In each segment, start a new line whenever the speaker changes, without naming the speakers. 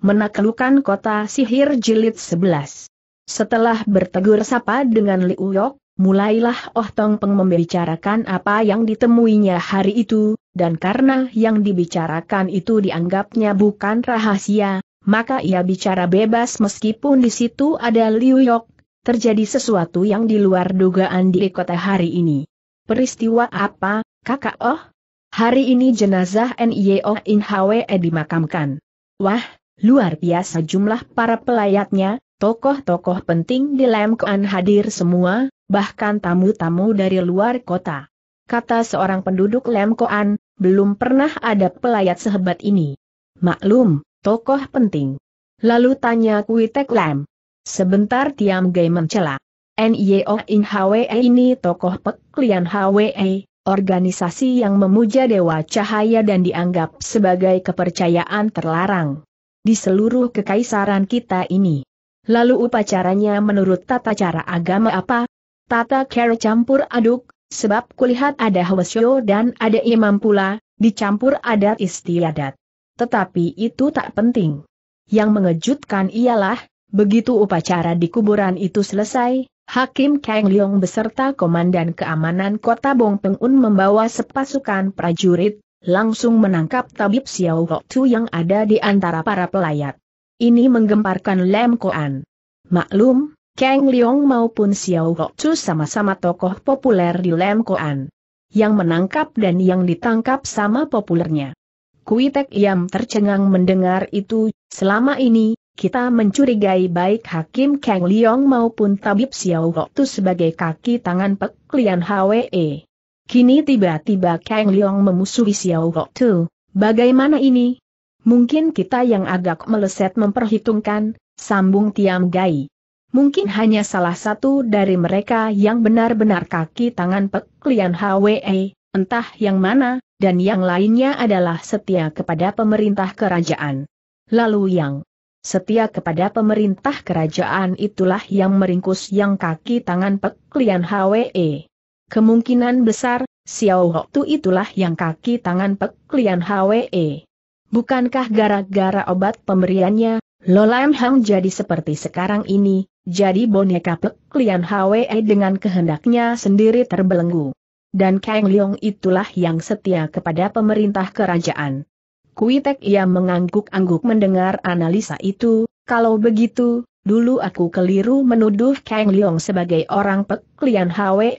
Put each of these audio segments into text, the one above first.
Menaklukkan kota sihir jilid 11. Setelah bertegur sapa dengan Liu Yok, mulailah Oh Tong Peng membicarakan apa yang ditemuinya hari itu, dan karena yang dibicarakan itu dianggapnya bukan rahasia, maka ia bicara bebas meskipun di situ ada Liu Yok, terjadi sesuatu yang di luar dugaan di kota hari ini. Peristiwa apa, kakak Oh? Hari ini jenazah Nio In Hwe dimakamkan. Wah, Luar biasa jumlah para pelayatnya, tokoh-tokoh penting di Lemkoan hadir semua, bahkan tamu-tamu dari luar kota. Kata seorang penduduk Lemkoan, belum pernah ada pelayat sehebat ini. Maklum, tokoh penting. Lalu tanya Kuitek Lem. Sebentar Tiam Gai mencela. NIO In HWE ini tokoh peklian HWE, organisasi yang memuja Dewa Cahaya dan dianggap sebagai kepercayaan terlarang di seluruh kekaisaran kita ini. Lalu upacaranya menurut tata cara agama apa? Tata cara campur aduk, sebab kulihat ada hwasyo dan ada imam pula, dicampur adat istiadat. Tetapi itu tak penting. Yang mengejutkan ialah, begitu upacara di kuburan itu selesai, Hakim Kang Leong beserta Komandan Keamanan Kota Bongpengun membawa sepasukan prajurit, langsung menangkap tabib Xiao Hoktu yang ada di antara para pelayat. Ini menggemparkan Lem Koan. Maklum, Kang Liong maupun Xiao Hoktu sama-sama tokoh populer di Lem Koan. Yang menangkap dan yang ditangkap sama populernya. Kuitek Yam tercengang mendengar itu, selama ini, kita mencurigai baik Hakim Kang Liong maupun Tabib Xiao Hoktu sebagai kaki tangan peklian Hwe. Kini tiba-tiba Kang Leong memusuhi Xiao Tu. Bagaimana ini? Mungkin kita yang agak meleset memperhitungkan, sambung Tiam Gai. Mungkin hanya salah satu dari mereka yang benar-benar kaki tangan peklian HWE, entah yang mana, dan yang lainnya adalah setia kepada pemerintah kerajaan. Lalu yang setia kepada pemerintah kerajaan itulah yang meringkus yang kaki tangan peklian HWE. Kemungkinan besar, Xiao Hoktu itulah yang kaki tangan Pek Lian Hwe. Bukankah gara-gara obat pemberiannya, Lolam Hang jadi seperti sekarang ini, jadi boneka Pek Lian Hwe dengan kehendaknya sendiri terbelenggu. Dan Kang Leong itulah yang setia kepada pemerintah kerajaan. Kuitek ia mengangguk-angguk mendengar analisa itu, kalau begitu, dulu aku keliru menuduh Kang Leong sebagai orang Pek Lian Hwe.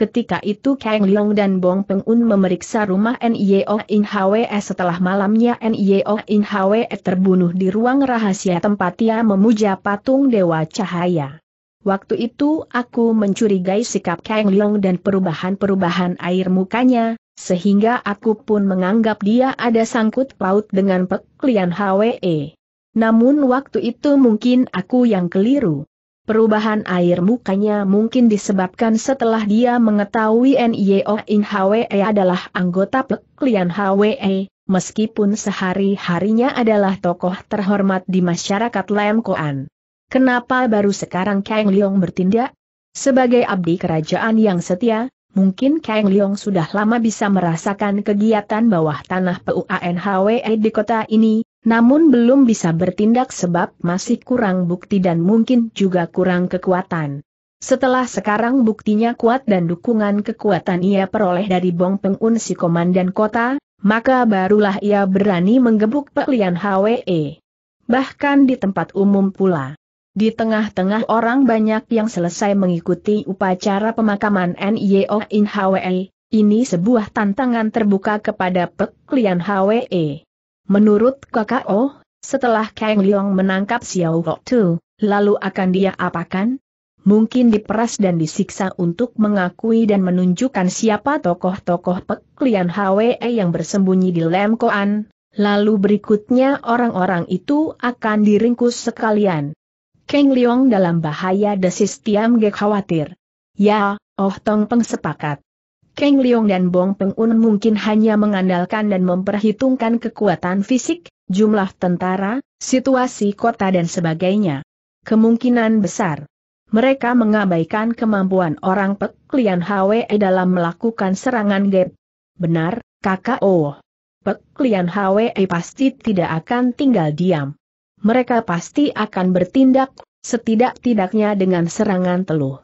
Ketika itu Kang Leong dan Bong Peng Un memeriksa rumah Nio In Hwe setelah malamnya Nio In Hwe terbunuh di ruang rahasia tempat ia memuja patung Dewa Cahaya. Waktu itu aku mencurigai sikap Kang Leong dan perubahan-perubahan air mukanya, sehingga aku pun menganggap dia ada sangkut paut dengan peklian Hwe. Namun waktu itu mungkin aku yang keliru. Perubahan air mukanya mungkin disebabkan setelah dia mengetahui Nio In Hwe adalah anggota Peklian Hwe, meskipun sehari-harinya adalah tokoh terhormat di masyarakat Lem Kenapa baru sekarang Kang Leong bertindak? Sebagai abdi kerajaan yang setia, Mungkin Kang Leong sudah lama bisa merasakan kegiatan bawah tanah PUAN HWE di kota ini, namun belum bisa bertindak sebab masih kurang bukti dan mungkin juga kurang kekuatan. Setelah sekarang buktinya kuat dan dukungan kekuatan ia peroleh dari Bong Peng si komandan kota, maka barulah ia berani menggebuk pelian Hwe. Bahkan di tempat umum pula. Di tengah-tengah orang banyak yang selesai mengikuti upacara pemakaman Nio In Hwe, ini sebuah tantangan terbuka kepada Pek Hwe. Menurut kakak Oh, setelah Kang Leong menangkap Xiao Tu, lalu akan dia apakan? Mungkin diperas dan disiksa untuk mengakui dan menunjukkan siapa tokoh-tokoh peklian HWE yang bersembunyi di Lem lalu berikutnya orang-orang itu akan diringkus sekalian. Kang Leong dalam bahaya desis Tiam Gek khawatir. Ya, Oh Tong Peng sepakat. Kang Liong dan Bong Peng-un mungkin hanya mengandalkan dan memperhitungkan kekuatan fisik, jumlah tentara, situasi kota dan sebagainya. Kemungkinan besar. Mereka mengabaikan kemampuan orang Pek Lian Hwe dalam melakukan serangan gap. Benar, kakak Oh. Pek Lian Hwe pasti tidak akan tinggal diam. Mereka pasti akan bertindak, setidak-tidaknya dengan serangan teluh.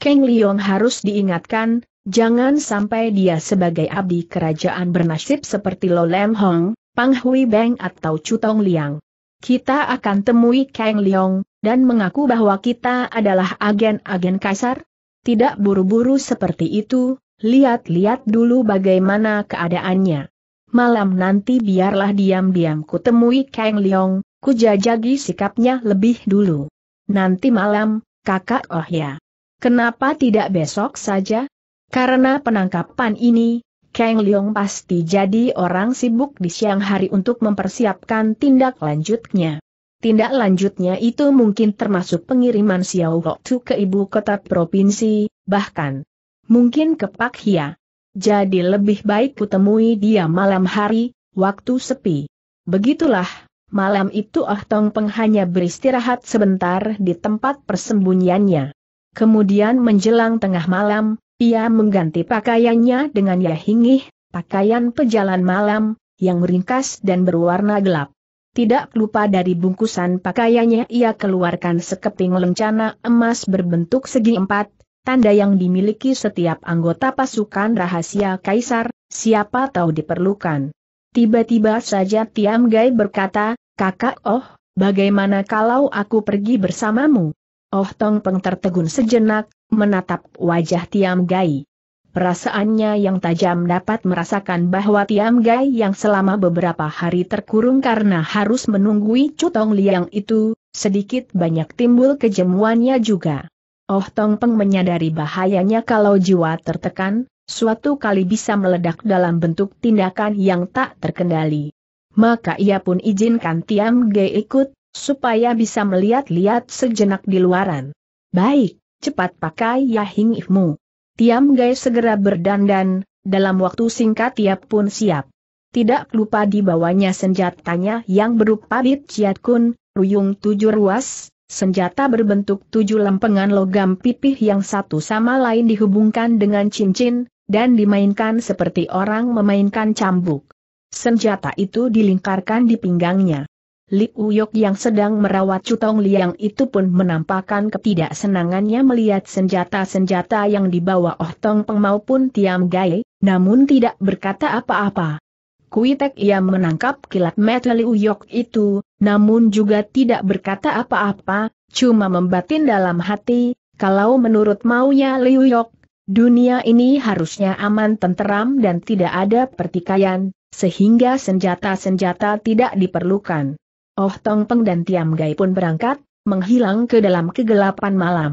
Kang Liong harus diingatkan, Jangan sampai dia sebagai abdi kerajaan bernasib seperti Lo Lem Hong, Pang Hui Beng atau Tong Liang. Kita akan temui Kang Leong, dan mengaku bahwa kita adalah agen-agen kasar? Tidak buru-buru seperti itu, lihat-lihat dulu bagaimana keadaannya. Malam nanti biarlah diam-diam kutemui Kang Leong, Kujajagi sikapnya lebih dulu. Nanti malam, kakak oh ya. Kenapa tidak besok saja? Karena penangkapan ini, Kang Leong pasti jadi orang sibuk di siang hari untuk mempersiapkan tindak lanjutnya. Tindak lanjutnya itu mungkin termasuk pengiriman Xiao Goktu ke ibu kota provinsi, bahkan mungkin ke Pak Hia. Jadi lebih baik kutemui dia malam hari, waktu sepi. Begitulah, malam itu Ah Tong Peng hanya beristirahat sebentar di tempat persembunyiannya. Kemudian menjelang tengah malam, ia mengganti pakaiannya dengan yahingih, pakaian pejalan malam, yang ringkas dan berwarna gelap. Tidak lupa dari bungkusan pakaiannya ia keluarkan sekeping lencana emas berbentuk segi empat, tanda yang dimiliki setiap anggota pasukan rahasia kaisar, siapa tahu diperlukan. Tiba-tiba saja Tiam Gai berkata, kakak oh, bagaimana kalau aku pergi bersamamu? Oh Tong Peng tertegun sejenak, menatap wajah Tiam Gai. Perasaannya yang tajam dapat merasakan bahwa Tiam Gai yang selama beberapa hari terkurung karena harus menunggui Cutong Liang itu, sedikit banyak timbul kejemuannya juga. Oh Tong Peng menyadari bahayanya kalau jiwa tertekan, suatu kali bisa meledak dalam bentuk tindakan yang tak terkendali. Maka ia pun izinkan Tiam Gai ikut, supaya bisa melihat-lihat sejenak di luaran. Baik, cepat pakai Yahing Ifmu. Tiam Gai segera berdandan, dalam waktu singkat ia pun siap. Tidak lupa dibawanya senjatanya yang berupa bit ciat kun, ruyung tujuh ruas, senjata berbentuk tujuh lempengan logam pipih yang satu sama lain dihubungkan dengan cincin, dan dimainkan seperti orang memainkan cambuk. Senjata itu dilingkarkan di pinggangnya. Li Uyok yang sedang merawat Cutong Liang itu pun menampakkan ketidaksenangannya melihat senjata-senjata yang dibawa Oh Tong Peng maupun Tiam Gai, namun tidak berkata apa-apa. Kuitek ia menangkap kilat mata Li Uyok itu, namun juga tidak berkata apa-apa, cuma membatin dalam hati, kalau menurut maunya Li Uyok, dunia ini harusnya aman tenteram dan tidak ada pertikaian, sehingga senjata-senjata tidak diperlukan. Oh Tong Peng dan Tiam Gai pun berangkat, menghilang ke dalam kegelapan malam.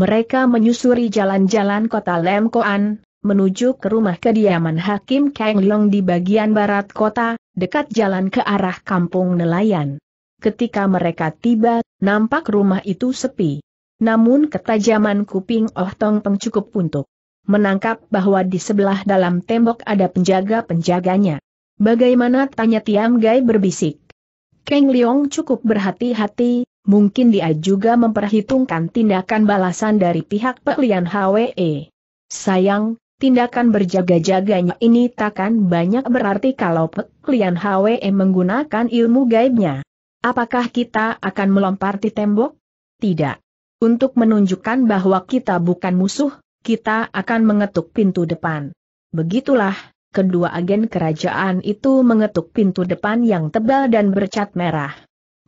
Mereka menyusuri jalan-jalan kota Lem Koan, menuju ke rumah kediaman Hakim Kang Long di bagian barat kota, dekat jalan ke arah kampung nelayan. Ketika mereka tiba, nampak rumah itu sepi. Namun ketajaman kuping Oh Tong Peng cukup untuk menangkap bahwa di sebelah dalam tembok ada penjaga-penjaganya. Bagaimana tanya Tiam Gai berbisik. Keng Leong cukup berhati-hati, mungkin dia juga memperhitungkan tindakan balasan dari pihak Pek Hwe. Sayang, tindakan berjaga-jaganya ini takkan banyak berarti kalau Pek Hwe menggunakan ilmu gaibnya. Apakah kita akan melompat di tembok? Tidak. Untuk menunjukkan bahwa kita bukan musuh, kita akan mengetuk pintu depan. Begitulah, kedua agen kerajaan itu mengetuk pintu depan yang tebal dan bercat merah.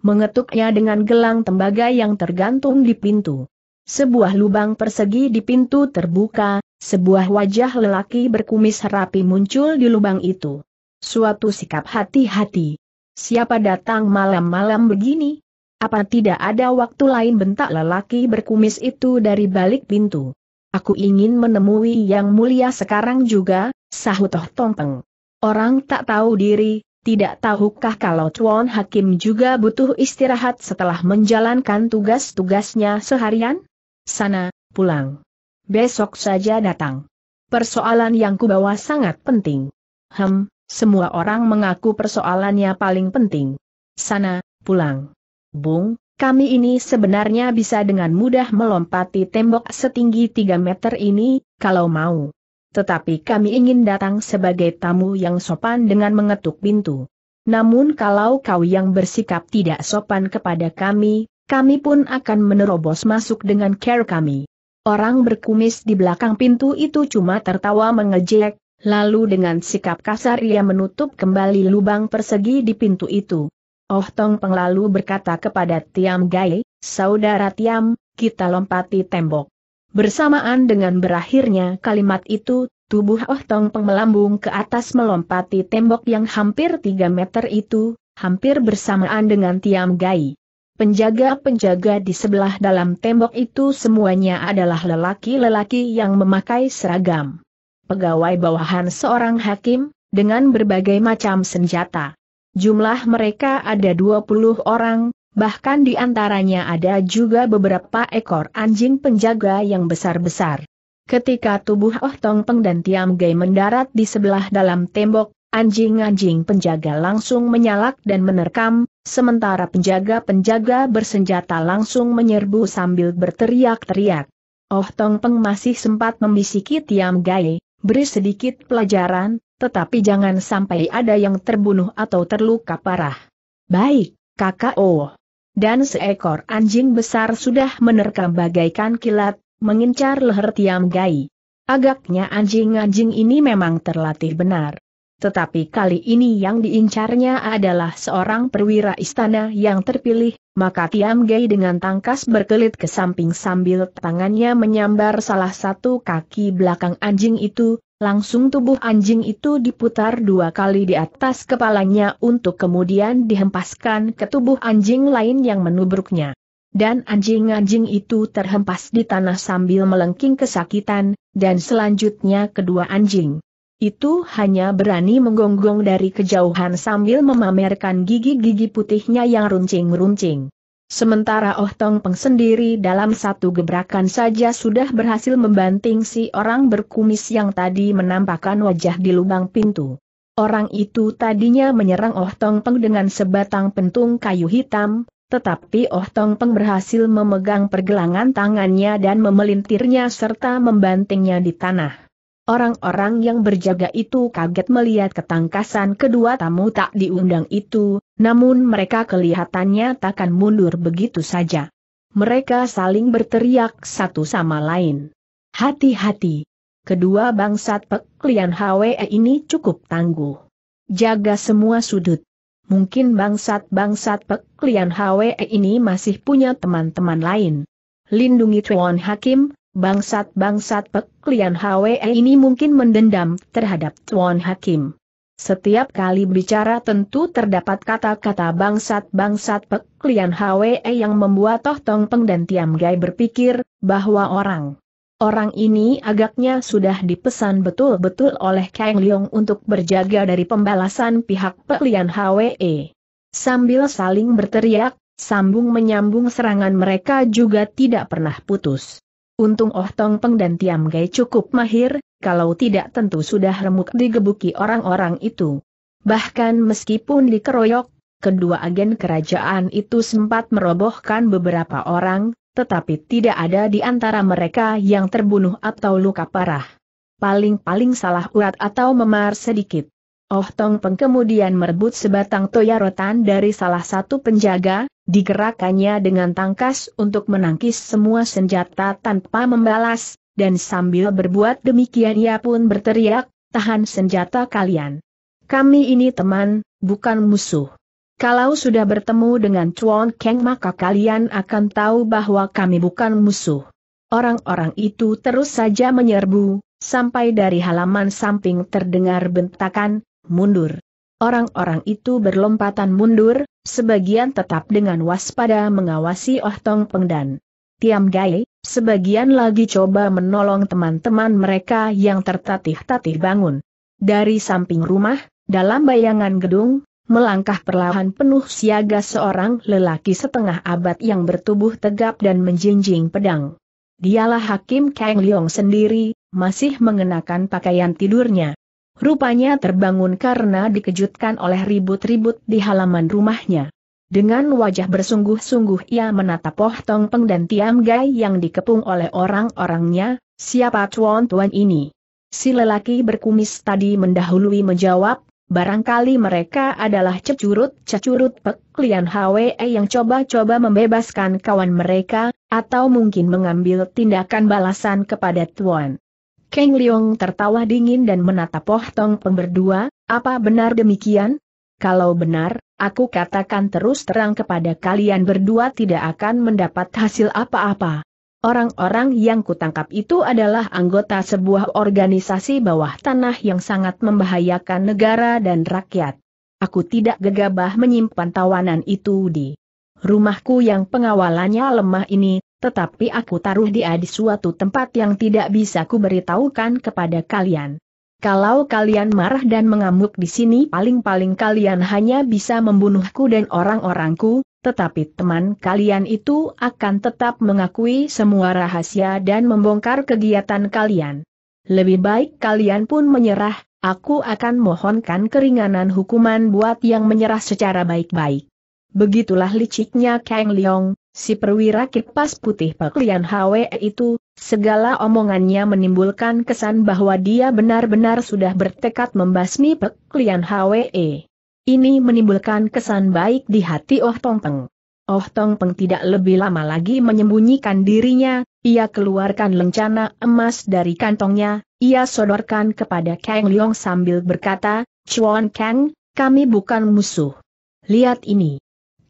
Mengetuknya dengan gelang tembaga yang tergantung di pintu. Sebuah lubang persegi di pintu terbuka, sebuah wajah lelaki berkumis rapi muncul di lubang itu. Suatu sikap hati-hati. Siapa datang malam-malam begini? Apa tidak ada waktu lain bentak lelaki berkumis itu dari balik pintu? Aku ingin menemui yang mulia sekarang juga, sahut Oh Tompeng. Orang tak tahu diri, tidak tahukah kalau Tuan Hakim juga butuh istirahat setelah menjalankan tugas-tugasnya seharian? Sana, pulang. Besok saja datang. Persoalan yang kubawa sangat penting. Hem, semua orang mengaku persoalannya paling penting. Sana, pulang. Bung, kami ini sebenarnya bisa dengan mudah melompati tembok setinggi 3 meter ini, kalau mau. Tetapi kami ingin datang sebagai tamu yang sopan dengan mengetuk pintu. Namun kalau kau yang bersikap tidak sopan kepada kami, kami pun akan menerobos masuk dengan care kami. Orang berkumis di belakang pintu itu cuma tertawa mengejek, lalu dengan sikap kasar ia menutup kembali lubang persegi di pintu itu. Oh Tong Peng lalu berkata kepada Tiam Gai, Saudara Tiam, kita lompati tembok. Bersamaan dengan berakhirnya kalimat itu, tubuh Oh Tong Peng melambung ke atas melompati tembok yang hampir 3 meter itu, hampir bersamaan dengan Tiam Gai. Penjaga-penjaga di sebelah dalam tembok itu semuanya adalah lelaki-lelaki yang memakai seragam. Pegawai bawahan seorang hakim, dengan berbagai macam senjata. Jumlah mereka ada 20 orang, bahkan di antaranya ada juga beberapa ekor anjing penjaga yang besar-besar. Ketika tubuh Oh Tong Peng dan Tiam Gai mendarat di sebelah dalam tembok, anjing-anjing penjaga langsung menyalak dan menerkam, sementara penjaga-penjaga bersenjata langsung menyerbu sambil berteriak-teriak. Oh Tong Peng masih sempat membisiki Tiam Gai, beri sedikit pelajaran, tetapi jangan sampai ada yang terbunuh atau terluka parah. Baik, kakak Oh. Dan seekor anjing besar sudah menerkam bagaikan kilat, mengincar leher Tiam Gai. Agaknya anjing-anjing ini memang terlatih benar. Tetapi kali ini yang diincarnya adalah seorang perwira istana yang terpilih, maka Tiam Gai dengan tangkas berkelit ke samping sambil tangannya menyambar salah satu kaki belakang anjing itu, langsung tubuh anjing itu diputar dua kali di atas kepalanya untuk kemudian dihempaskan ke tubuh anjing lain yang menubruknya. Dan anjing-anjing itu terhempas di tanah sambil melengking kesakitan, dan selanjutnya kedua anjing itu hanya berani menggonggong dari kejauhan sambil memamerkan gigi-gigi putihnya yang runcing-runcing. Sementara Oh Tong Peng sendiri dalam satu gebrakan saja sudah berhasil membanting si orang berkumis yang tadi menampakkan wajah di lubang pintu. Orang itu tadinya menyerang Oh Tong Peng dengan sebatang pentung kayu hitam, tetapi Oh Tong Peng berhasil memegang pergelangan tangannya dan memelintirnya serta membantingnya di tanah. Orang-orang yang berjaga itu kaget melihat ketangkasan kedua tamu tak diundang itu, namun mereka kelihatannya takkan mundur begitu saja. Mereka saling berteriak satu sama lain. Hati-hati. Kedua bangsat peklian HWE ini cukup tangguh. Jaga semua sudut. Mungkin bangsat-bangsat peklian HWE ini masih punya teman-teman lain. Lindungi Tuan Hakim, bangsat-bangsat peklian HWE eh, ini mungkin mendendam terhadap Tuan Hakim. Setiap kali bicara tentu terdapat kata-kata bangsat-bangsat peklian HWE eh, yang membuat Toh Tong Peng dan Tiam Gai berpikir, bahwa orang Orang ini agaknya sudah dipesan betul-betul oleh Kang Leong untuk berjaga dari pembalasan pihak peklian HWE. Eh. Sambil saling berteriak, sambung menyambung serangan mereka juga tidak pernah putus. Untung Oh Tong Peng dan Tiam Gai cukup mahir, kalau tidak tentu sudah remuk digebuki orang-orang itu. Bahkan meskipun dikeroyok, kedua agen kerajaan itu sempat merobohkan beberapa orang, tetapi tidak ada di antara mereka yang terbunuh atau luka parah. Paling-paling salah urat atau memar sedikit. Oh Tong Peng kemudian merebut sebatang toya rotan dari salah satu penjaga, digerakannya dengan tangkas untuk menangkis semua senjata tanpa membalas, dan sambil berbuat demikian ia pun berteriak, tahan senjata kalian. Kami ini teman, bukan musuh. Kalau sudah bertemu dengan Chuan Kang maka kalian akan tahu bahwa kami bukan musuh. Orang-orang itu terus saja menyerbu, Sampai dari halaman samping terdengar bentakan, mundur. Orang-orang itu berlompatan mundur, sebagian tetap dengan waspada mengawasi Oh Tong Peng dan Tiam Gai, sebagian lagi coba menolong teman-teman mereka yang tertatih-tatih bangun. Dari samping rumah, dalam bayangan gedung, melangkah perlahan penuh siaga seorang lelaki setengah abad yang bertubuh tegap dan menjinjing pedang. Dialah Hakim Kang Leong sendiri, masih mengenakan pakaian tidurnya. Rupanya terbangun karena dikejutkan oleh ribut-ribut di halaman rumahnya. Dengan wajah bersungguh-sungguh ia menatap pohtong Tong Peng dan Tiam Gai yang dikepung oleh orang-orangnya, siapa tuan-tuan ini? Si lelaki berkumis tadi mendahului menjawab, barangkali mereka adalah cecurut-cecurut Pek Lian Hwe yang coba-coba membebaskan kawan mereka, atau mungkin mengambil tindakan balasan kepada tuan. Kang Liong tertawa dingin dan menatap pohtong Tong Peng apa benar demikian? Kalau benar, aku katakan terus terang kepada kalian berdua tidak akan mendapat hasil apa-apa. Orang-orang yang kutangkap itu adalah anggota sebuah organisasi bawah tanah yang sangat membahayakan negara dan rakyat. Aku tidak gegabah menyimpan tawanan itu di rumahku yang pengawalannya lemah ini, tetapi aku taruh dia di suatu tempat yang tidak bisa kuberitahukan kepada kalian. Kalau kalian marah dan mengamuk di sini paling-paling kalian hanya bisa membunuhku dan orang-orangku, tetapi teman kalian itu akan tetap mengakui semua rahasia dan membongkar kegiatan kalian. Lebih baik kalian pun menyerah, aku akan mohonkan keringanan hukuman buat yang menyerah secara baik-baik. Begitulah liciknya Kang Leong, Si perwira kipas putih Pak Lian Hwe itu, segala omongannya menimbulkan kesan bahwa dia benar-benar sudah bertekad membasmi Pak Lian Hwe. Ini menimbulkan kesan baik di hati Oh Tong Peng. Oh Tong Peng tidak lebih lama lagi menyembunyikan dirinya, ia keluarkan lencana emas dari kantongnya, ia sodorkan kepada Kang Leong sambil berkata, Chuan Kang, kami bukan musuh. Lihat ini.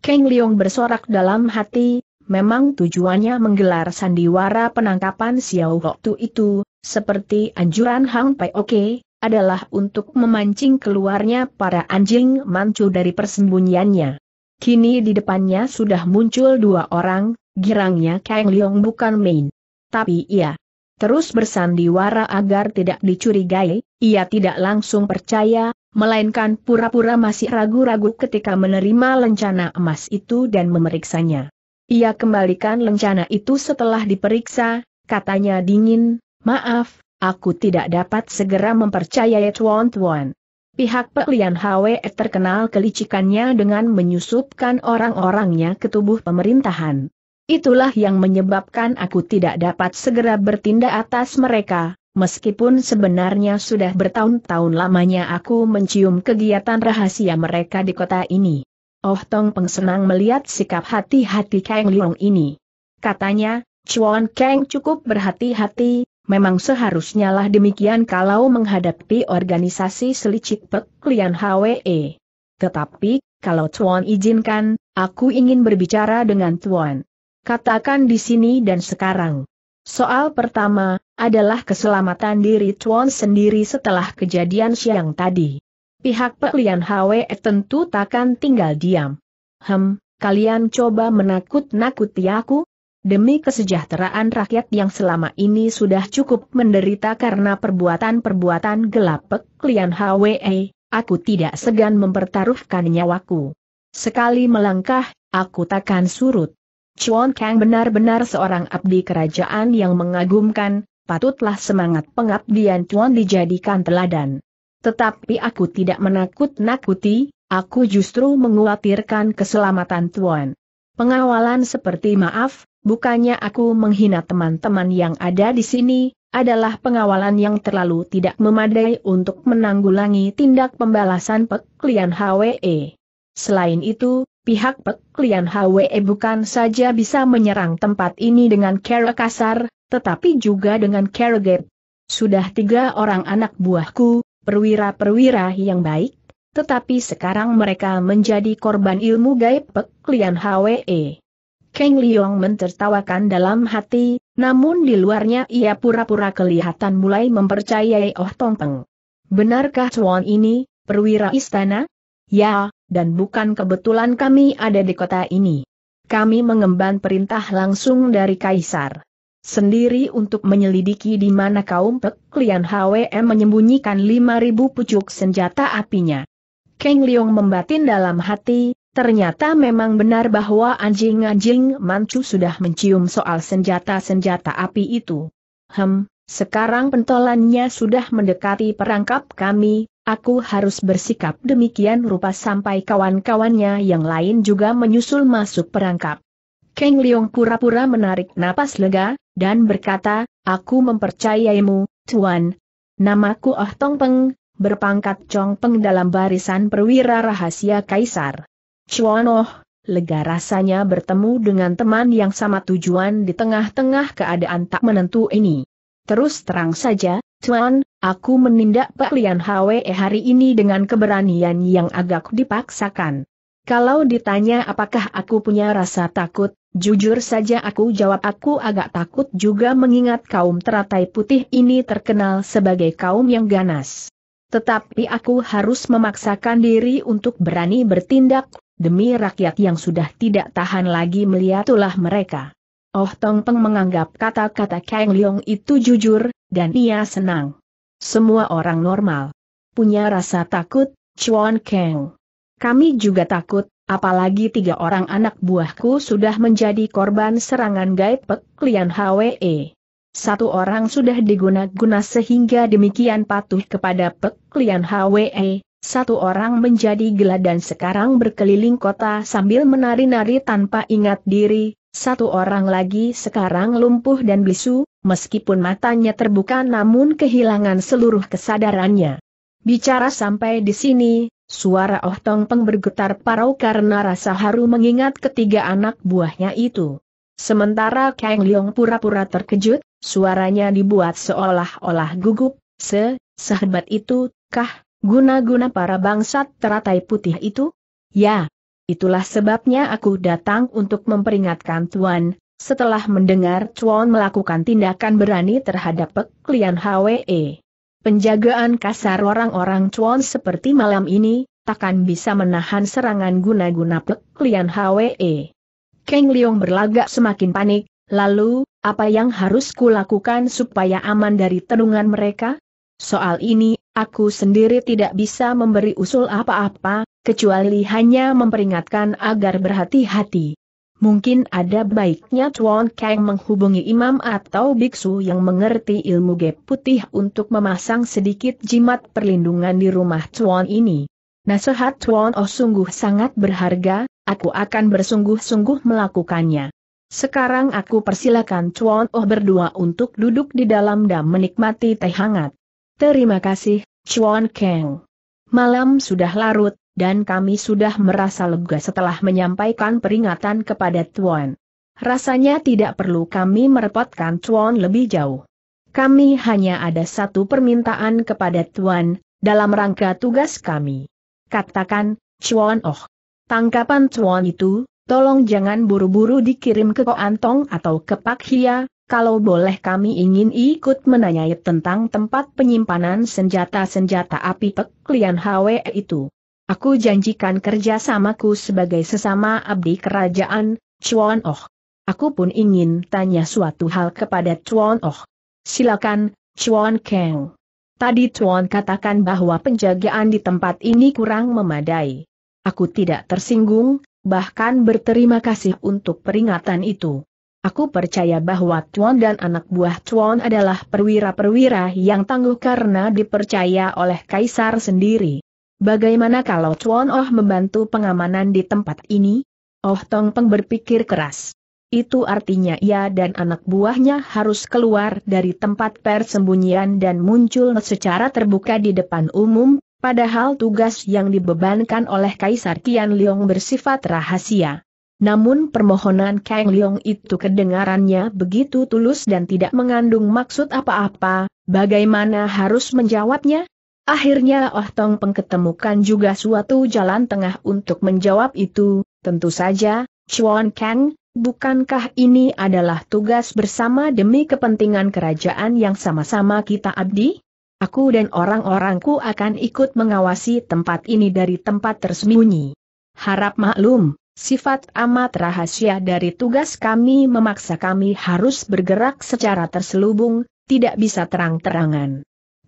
Keng Leong bersorak dalam hati, memang tujuannya menggelar sandiwara penangkapan Xiao Hoktu itu, seperti anjuran Hang Pai Oke, adalah untuk memancing keluarnya para anjing mancu dari persembunyiannya. Kini di depannya sudah muncul dua orang, girangnya Kang Leong bukan main. Tapi ia terus bersandiwara agar tidak dicurigai, ia tidak langsung percaya, melainkan pura-pura masih ragu-ragu ketika menerima lencana emas itu dan memeriksanya. Ia kembalikan lencana itu setelah diperiksa, katanya dingin, maaf, aku tidak dapat segera mempercayai Tuan Tuan. Pihak Pelian Hwe terkenal kelicikannya dengan menyusupkan orang-orangnya ke tubuh pemerintahan. Itulah yang menyebabkan aku tidak dapat segera bertindak atas mereka, meskipun sebenarnya sudah bertahun-tahun lamanya aku mencium kegiatan rahasia mereka di kota ini. Oh Tong Peng senang melihat sikap hati-hati Kang Liong ini. Katanya, Chuan Kang cukup berhati-hati, memang seharusnya lah demikian kalau menghadapi organisasi selicik Pek Lian HWE. Tetapi, kalau Tuan izinkan, aku ingin berbicara dengan Tuan. Katakan di sini dan sekarang. Soal pertama adalah keselamatan diri Chuan sendiri setelah kejadian siang tadi. Pihak Pelian Hwe tentu takkan tinggal diam. Hem, kalian coba menakut-nakuti aku? Demi kesejahteraan rakyat yang selama ini sudah cukup menderita karena perbuatan-perbuatan gelap Pek Hwe, aku tidak segan mempertaruhkan nyawaku. Sekali melangkah, aku takkan surut. Chuan Kang benar-benar seorang abdi kerajaan yang mengagumkan, patutlah semangat pengabdian Chuan dijadikan teladan. Tetapi aku tidak menakut-nakuti, aku justru menguatirkan keselamatan Tuan. Pengawalan seperti maaf, bukannya aku menghina teman-teman yang ada di sini, adalah pengawalan yang terlalu tidak memadai untuk menanggulangi tindak pembalasan peklian HWE. Selain itu, pihak peklian HWE bukan saja bisa menyerang tempat ini dengan cara kasar, tetapi juga dengan kera gap. Sudah tiga orang anak buahku, perwira-perwira yang baik, tetapi sekarang mereka menjadi korban ilmu gaib peklian HWE. Kang Liong mentertawakan dalam hati, namun di luarnya ia pura-pura kelihatan mulai mempercayai Oh Tong Peng. Benarkah cuan ini, perwira istana? Ya, dan bukan kebetulan kami ada di kota ini. Kami mengemban perintah langsung dari Kaisar. Sendiri untuk menyelidiki di mana kaum peklian HWM menyembunyikan 5.000 pucuk senjata apinya. Kang Leong membatin dalam hati, ternyata memang benar bahwa anjing-anjing mancu sudah mencium soal senjata-senjata api itu. Hem, sekarang pentolannya sudah mendekati perangkap kami, Aku harus bersikap demikian rupa sampai kawan-kawannya yang lain juga menyusul masuk perangkap. Kang Leong pura-pura menarik napas lega, dan berkata, Aku mempercayaimu, Tuan. Namaku Oh Tong Peng, berpangkat Chong Peng dalam barisan perwira rahasia Kaisar. Chuan Oh, lega rasanya bertemu dengan teman yang sama tujuan di tengah-tengah keadaan tak menentu ini. Terus terang saja, Tuan, aku menindak Pak Lian Hwe hari ini dengan keberanian yang agak dipaksakan. Kalau ditanya apakah aku punya rasa takut, jujur saja aku jawab aku agak takut juga mengingat kaum teratai putih ini terkenal sebagai kaum yang ganas. Tetapi aku harus memaksakan diri untuk berani bertindak, demi rakyat yang sudah tidak tahan lagi melihat ulah mereka. Oh Tong Peng menganggap kata-kata Kang Leong itu jujur, dan ia senang. Semua orang normal. Punya rasa takut, Chuan Kang. Kami juga takut, apalagi tiga orang anak buahku sudah menjadi korban serangan gaipek Lian HWE. Satu orang sudah diguna-guna sehingga demikian patuh kepada pek Lian HWE, satu orang menjadi gila dan sekarang berkeliling kota sambil menari-nari tanpa ingat diri, satu orang lagi sekarang lumpuh dan bisu, meskipun matanya terbuka namun kehilangan seluruh kesadarannya. Bicara sampai di sini, suara Oh Tong Peng bergetar parau karena rasa haru mengingat ketiga anak buahnya itu. Sementara Kang Leong pura-pura terkejut, suaranya dibuat seolah-olah gugup, se, sehebat itu, kah, guna-guna para bangsat teratai putih itu? Ya, Itulah sebabnya aku datang untuk memperingatkan Tuan, setelah mendengar Tuan melakukan tindakan berani terhadap Pek Hwe. Penjagaan kasar orang-orang Tuan seperti malam ini, takkan bisa menahan serangan guna-guna Pek Hwe. Kang Leong berlagak semakin panik, lalu, apa yang harus kulakukan supaya aman dari tenungan mereka? Soal ini, aku sendiri tidak bisa memberi usul apa-apa, kecuali hanya memperingatkan agar berhati-hati. Mungkin ada baiknya Chuan Kang menghubungi imam atau biksu yang mengerti ilmu geputih putih untuk memasang sedikit jimat perlindungan di rumah Chuan ini. Nasihat Chuan Oh sungguh sangat berharga, aku akan bersungguh-sungguh melakukannya. Sekarang aku persilakan Chuan Oh berdua untuk duduk di dalam dan menikmati teh hangat. Terima kasih, Chuan Kang. Malam sudah larut, dan kami sudah merasa lega setelah menyampaikan peringatan kepada Tuan. Rasanya tidak perlu kami merepotkan Tuan lebih jauh. Kami hanya ada satu permintaan kepada Tuan, dalam rangka tugas kami. Katakan, Tuan Oh. Tangkapan Tuan itu, tolong jangan buru-buru dikirim ke Koantong atau ke Pak Hia, kalau boleh kami ingin ikut menanyai tentang tempat penyimpanan senjata-senjata api peklian HWE itu. Aku janjikan kerjasamaku sebagai sesama abdi kerajaan, Chuan Oh. Aku pun ingin tanya suatu hal kepada Chuan Oh. Silakan, Chuan Kang. Tadi Chuan katakan bahwa penjagaan di tempat ini kurang memadai. Aku tidak tersinggung, bahkan berterima kasih untuk peringatan itu. Aku percaya bahwa Chuan dan anak buah Chuan adalah perwira-perwira yang tangguh karena dipercaya oleh Kaisar sendiri. Bagaimana kalau Chuan Oh membantu pengamanan di tempat ini? Oh Tong Peng berpikir keras. Itu artinya ia dan anak buahnya harus keluar dari tempat persembunyian dan muncul secara terbuka di depan umum, padahal tugas yang dibebankan oleh Kaisar Qian Liong bersifat rahasia. Namun permohonan Kang Liong itu kedengarannya begitu tulus dan tidak mengandung maksud apa-apa, bagaimana harus menjawabnya? Akhirnya Oh Tong Peng ketemukan juga suatu jalan tengah untuk menjawab itu, tentu saja, Chuan Kang, bukankah ini adalah tugas bersama demi kepentingan kerajaan yang sama-sama kita abdi? Aku dan orang-orangku akan ikut mengawasi tempat ini dari tempat tersembunyi. Harap maklum, Sifat amat rahasia dari tugas kami memaksa kami harus bergerak secara terselubung, tidak bisa terang-terangan.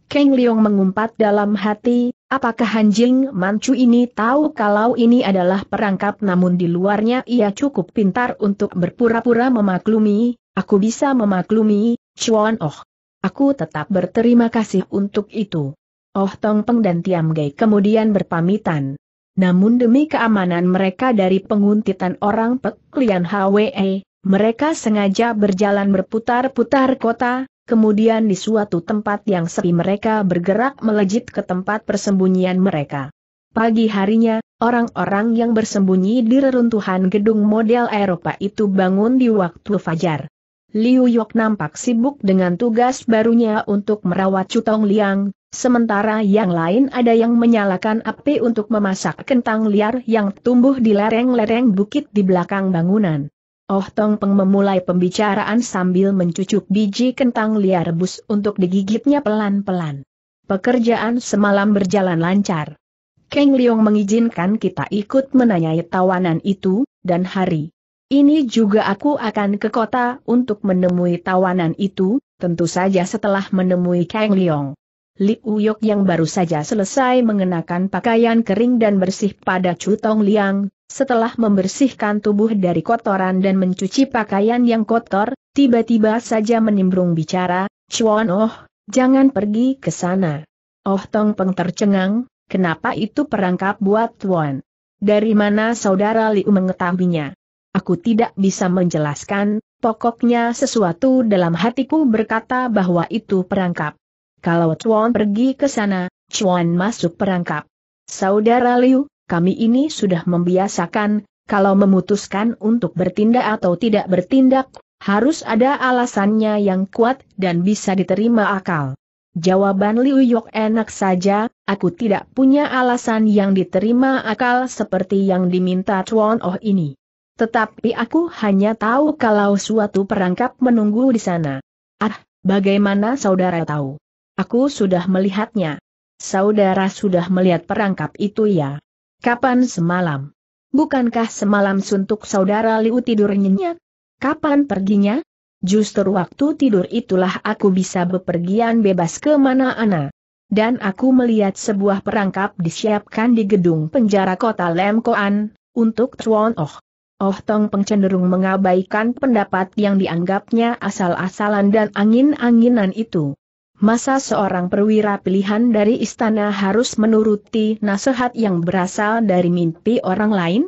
Keng Leong mengumpat dalam hati, apakah Hanjing Mancu ini tahu kalau ini adalah perangkap namun di luarnya ia cukup pintar untuk berpura-pura memaklumi, aku bisa memaklumi, Chuan Oh. Aku tetap berterima kasih untuk itu. Oh Tong Peng dan Tiam Gai kemudian berpamitan. Namun demi keamanan mereka dari penguntitan orang peklian Lian Hwe, mereka sengaja berjalan berputar-putar kota, kemudian di suatu tempat yang sepi mereka bergerak melejit ke tempat persembunyian mereka. Pagi harinya, orang-orang yang bersembunyi di reruntuhan gedung model Eropa itu bangun di waktu fajar. Liu Yok nampak sibuk dengan tugas barunya untuk merawat Cutong Liang, sementara yang lain ada yang menyalakan api untuk memasak kentang liar yang tumbuh di lereng-lereng bukit di belakang bangunan. Oh Tong Peng memulai pembicaraan sambil mencucuk biji kentang liar rebus untuk digigitnya pelan-pelan. Pekerjaan semalam berjalan lancar. Keng Liong mengizinkan kita ikut menanyai tawanan itu, dan hari ini juga aku akan ke kota untuk menemui tawanan itu, tentu saja setelah menemui Kang Liong. Li Uyok yang baru saja selesai mengenakan pakaian kering dan bersih pada Chu Tong Liang, setelah membersihkan tubuh dari kotoran dan mencuci pakaian yang kotor, tiba-tiba saja menimbrung bicara, Chuan Oh, jangan pergi ke sana. Oh Tong Peng tercengang, kenapa itu perangkap buat Tuan? Dari mana saudara Liu mengetahuinya? Aku tidak bisa menjelaskan, pokoknya sesuatu dalam hatiku berkata bahwa itu perangkap. Kalau Chuan pergi ke sana, Chuan masuk perangkap. Saudara Liu, kami ini sudah membiasakan, kalau memutuskan untuk bertindak atau tidak bertindak, harus ada alasannya yang kuat dan bisa diterima akal. Jawaban Liu Yok enak saja, aku tidak punya alasan yang diterima akal seperti yang diminta Chuan Oh ini. Tetapi aku hanya tahu kalau suatu perangkap menunggu di sana. Ah, bagaimana saudara tahu? Aku sudah melihatnya. Saudara sudah melihat perangkap itu ya? Kapan semalam? Bukankah semalam suntuk saudara Liu tidur nyenyak? Kapan perginya? Justru waktu tidur itulah aku bisa bepergian bebas ke mana-mana. Dan aku melihat sebuah perangkap disiapkan di gedung penjara kota Lemkoan, untuk Tuan Oh. Oh Tong Peng cenderung mengabaikan pendapat yang dianggapnya asal-asalan dan angin-anginan itu. Masa seorang perwira pilihan dari istana harus menuruti nasihat yang berasal dari mimpi orang lain?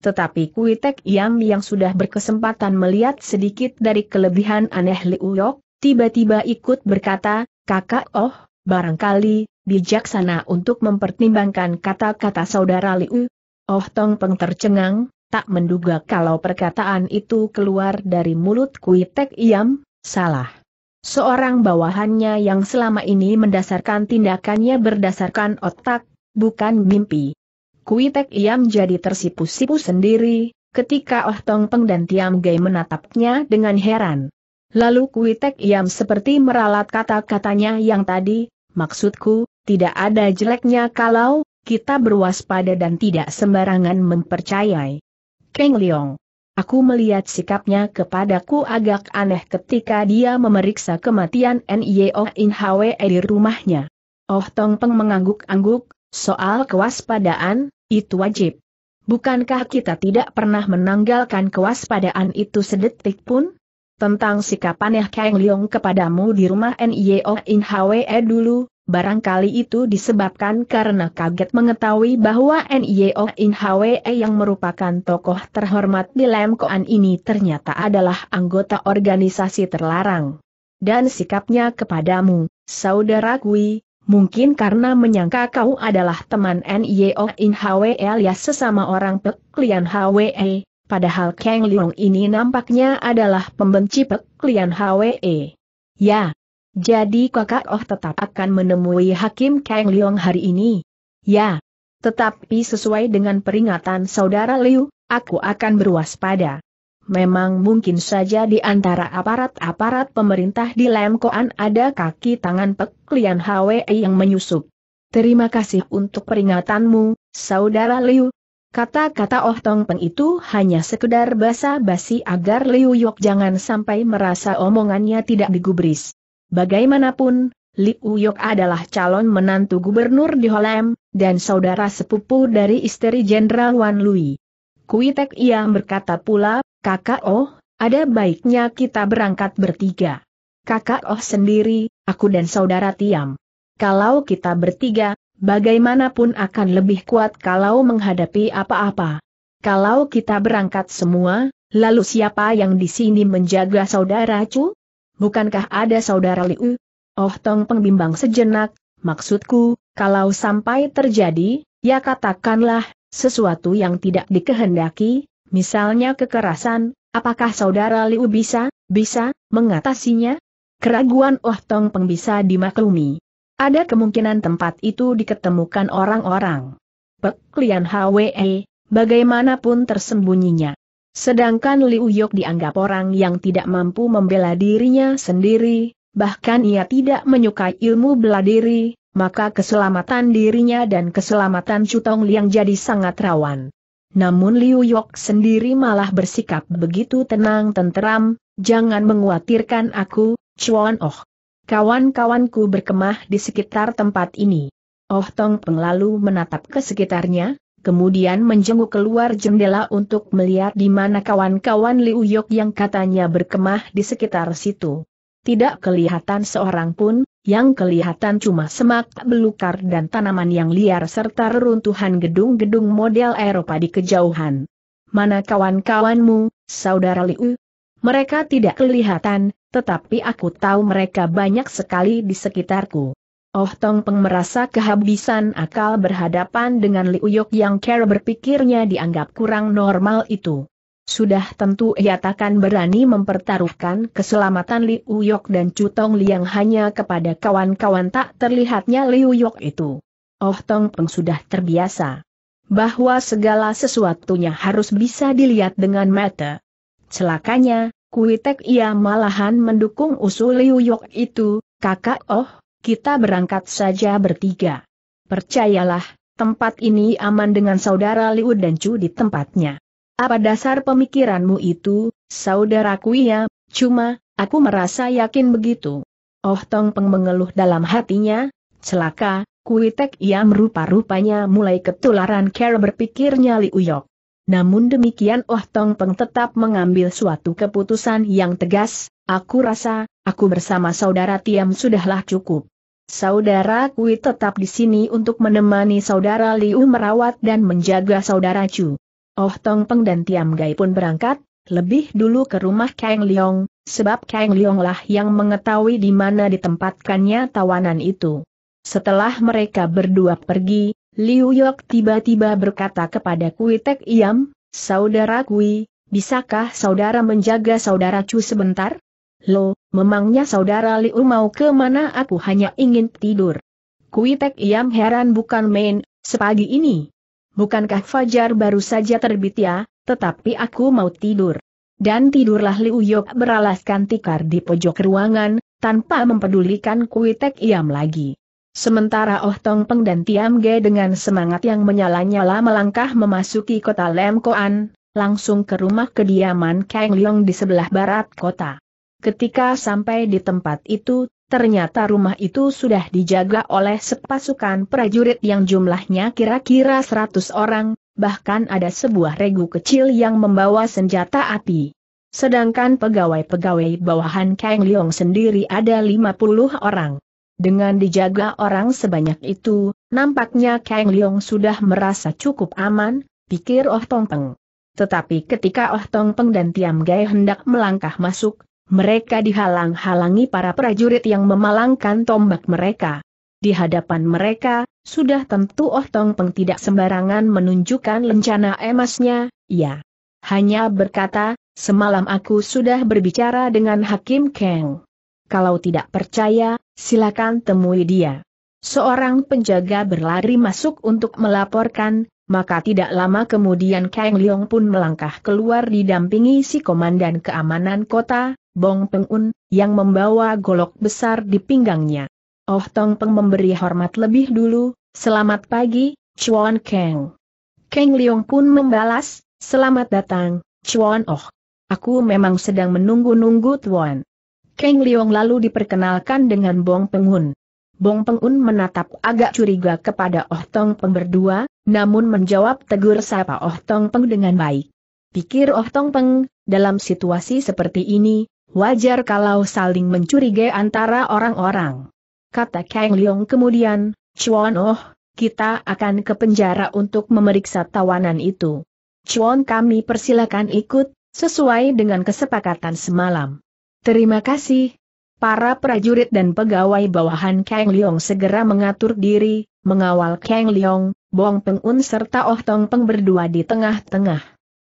Tetapi Kuitek Yam yang sudah berkesempatan melihat sedikit dari kelebihan aneh Liu tiba-tiba ikut berkata, kakak oh, barangkali, bijaksana untuk mempertimbangkan kata-kata saudara Liu. Oh Tong Peng tercengang, tak menduga kalau perkataan itu keluar dari mulut Kuitek Yam, salah. Seorang bawahannya yang selama ini mendasarkan tindakannya berdasarkan otak, bukan mimpi. Kuitek Iam jadi tersipu-sipu sendiri, ketika Oh Tong Peng dan Tiam Gai menatapnya dengan heran. Lalu Kuitek Iam seperti meralat kata-katanya yang tadi, maksudku, tidak ada jeleknya kalau kita berwaspada dan tidak sembarangan mempercayai. Keng Leong Aku melihat sikapnya kepadaku agak aneh ketika dia memeriksa kematian Nio In Hwe di rumahnya. Oh Tong Peng mengangguk-angguk, soal kewaspadaan, itu wajib. Bukankah kita tidak pernah menanggalkan kewaspadaan itu sedetik pun? Tentang sikap aneh Kang Leong kepadamu di rumah Nio In Hwe dulu, Barangkali itu disebabkan karena kaget mengetahui bahwa Nio In Hwe yang merupakan tokoh terhormat di Lemkoan ini ternyata adalah anggota organisasi terlarang. Dan sikapnya kepadamu, saudara Kui, mungkin karena menyangka kau adalah teman Nio In Hwe alias sesama orang peklian Hwe, padahal Kang Leong ini nampaknya adalah pembenci peklian Hwe. Ya, jadi kakak Oh tetap akan menemui Hakim Kang Leong hari ini? Ya. Tetapi sesuai dengan peringatan saudara Liu, aku akan berwaspada. Memang mungkin saja di antara aparat-aparat pemerintah di Lemkoan ada kaki tangan peklian Lian Hwe yang menyusup. Terima kasih untuk peringatanmu, saudara Liu. Kata-kata Oh Tong Peng itu hanya sekedar basa-basi agar Liu Yok jangan sampai merasa omongannya tidak digubris. Bagaimanapun, Li Uyok adalah calon menantu gubernur di Holem, dan saudara sepupu dari istri Jenderal Wan Lui. Kuitek ia berkata pula, kakak Oh, ada baiknya kita berangkat bertiga. Kakak Oh sendiri, aku dan saudara Tiam. Kalau kita bertiga, bagaimanapun akan lebih kuat kalau menghadapi apa-apa. Kalau kita berangkat semua, lalu siapa yang di sini menjaga saudara Cu? bukankah ada saudara Liu? Oh Tong pengbimbang sejenak, maksudku, kalau sampai terjadi, ya katakanlah, sesuatu yang tidak dikehendaki, misalnya kekerasan, apakah saudara Liu bisa, bisa, mengatasinya? Keraguan Oh Tong Peng bisa dimaklumi. Ada kemungkinan tempat itu diketemukan orang-orang. Pek Lian Hwe, bagaimanapun tersembunyinya. Sedangkan Liu Yok dianggap orang yang tidak mampu membela dirinya sendiri, bahkan ia tidak menyukai ilmu bela diri, maka keselamatan dirinya dan keselamatan Cutong Liang jadi sangat rawan. Namun Liu Yok sendiri malah bersikap begitu tenang tenteram, jangan menguatirkan aku, Chuan Oh. Kawan-kawanku berkemah di sekitar tempat ini. Oh Tong Peng lalu menatap ke sekitarnya, kemudian menjenguk keluar jendela untuk melihat di mana kawan-kawan Liu Yok yang katanya berkemah di sekitar situ. Tidak kelihatan seorang pun, yang kelihatan cuma semak belukar dan tanaman yang liar serta reruntuhan gedung-gedung model Eropa di kejauhan. Mana kawan-kawanmu, saudara Liu? Mereka tidak kelihatan, tetapi aku tahu mereka banyak sekali di sekitarku. Oh Tong Peng merasa kehabisan akal berhadapan dengan Liu Yok yang cara berpikirnya dianggap kurang normal itu. Sudah tentu ia takkan berani mempertaruhkan keselamatan Liu Yok dan Chu Tong Liang hanya kepada kawan-kawan tak terlihatnya Liu Yok itu. Oh Tong Peng sudah terbiasa bahwa segala sesuatunya harus bisa dilihat dengan mata. Celakanya, Kuitek ia malahan mendukung usul Liu Yok itu, kakak oh kita berangkat saja bertiga. Percayalah, tempat ini aman dengan saudara Liu dan Chu di tempatnya. Apa dasar pemikiranmu itu, saudaraku ya, cuma, aku merasa yakin begitu. Oh Tong Peng mengeluh dalam hatinya, celaka, kuitek ia merupa-rupanya mulai ketularan cara berpikirnya Liu Yok. Namun demikian Oh Tong Peng tetap mengambil suatu keputusan yang tegas, aku rasa, aku bersama saudara Tiam sudahlah cukup. Saudara Kui tetap di sini untuk menemani saudara Liu merawat dan menjaga saudara Chu. Oh Tong Peng dan Tiam Gai pun berangkat, lebih dulu ke rumah Kang Leong, sebab Kang Leong lah yang mengetahui di mana ditempatkannya tawanan itu. Setelah mereka berdua pergi, Liu Yok tiba-tiba berkata kepada Kui Tek Iam, Saudara Kui, bisakah saudara menjaga saudara Chu sebentar? Lo, memangnya saudara Liu mau ke mana aku hanya ingin tidur. Kuitek Iam heran bukan main, sepagi ini. Bukankah Fajar baru saja terbit ya, tetapi aku mau tidur. Dan tidurlah Liu Yok beralaskan tikar di pojok ruangan, tanpa mempedulikan Kuitek Iam lagi. Sementara Oh Tong Peng dan Tiam Ge dengan semangat yang menyala-nyala melangkah memasuki kota Lemkoan, langsung ke rumah kediaman Kang Leong di sebelah barat kota. Ketika sampai di tempat itu, ternyata rumah itu sudah dijaga oleh sepasukan prajurit yang jumlahnya kira-kira 100 orang, bahkan ada sebuah regu kecil yang membawa senjata api. Sedangkan pegawai-pegawai bawahan Kang Leong sendiri ada 50 orang. Dengan dijaga orang sebanyak itu, nampaknya Kang Leong sudah merasa cukup aman, pikir Oh Tong Peng. Tetapi ketika Oh Tong Peng dan Tiam Gai hendak melangkah masuk, mereka dihalang-halangi para prajurit yang memalangkan tombak mereka. Di hadapan mereka, sudah tentu Oh Tong Peng tidak sembarangan menunjukkan lencana emasnya, ya. Hanya berkata, semalam aku sudah berbicara dengan Hakim Kang. Kalau tidak percaya, silakan temui dia. Seorang penjaga berlari masuk untuk melaporkan, maka tidak lama kemudian Kang Leong pun melangkah keluar didampingi si komandan keamanan kota, Bong Pengun, yang membawa golok besar di pinggangnya. Oh Tong Peng memberi hormat lebih dulu, selamat pagi, Chuan Kang. Kang Leong pun membalas, selamat datang, Chuan Oh. Aku memang sedang menunggu-nunggu Tuan. Kang Leong lalu diperkenalkan dengan Bong Pengun. Bong Pengun menatap agak curiga kepada Oh Tong Peng berdua, namun menjawab tegur sapa Oh Tong Peng dengan baik. Pikir Oh Tong Peng, dalam situasi seperti ini, Wajar kalau saling mencurigai antara orang-orang. Kata Kang Leong kemudian, Chuan Oh, kita akan ke penjara untuk memeriksa tawanan itu. Chuan kami persilakan ikut, sesuai dengan kesepakatan semalam. Terima kasih. Para prajurit dan pegawai bawahan Kang Leong segera mengatur diri, mengawal Kang Leong, Bong Peng serta Oh Tong Peng berdua di tengah-tengah.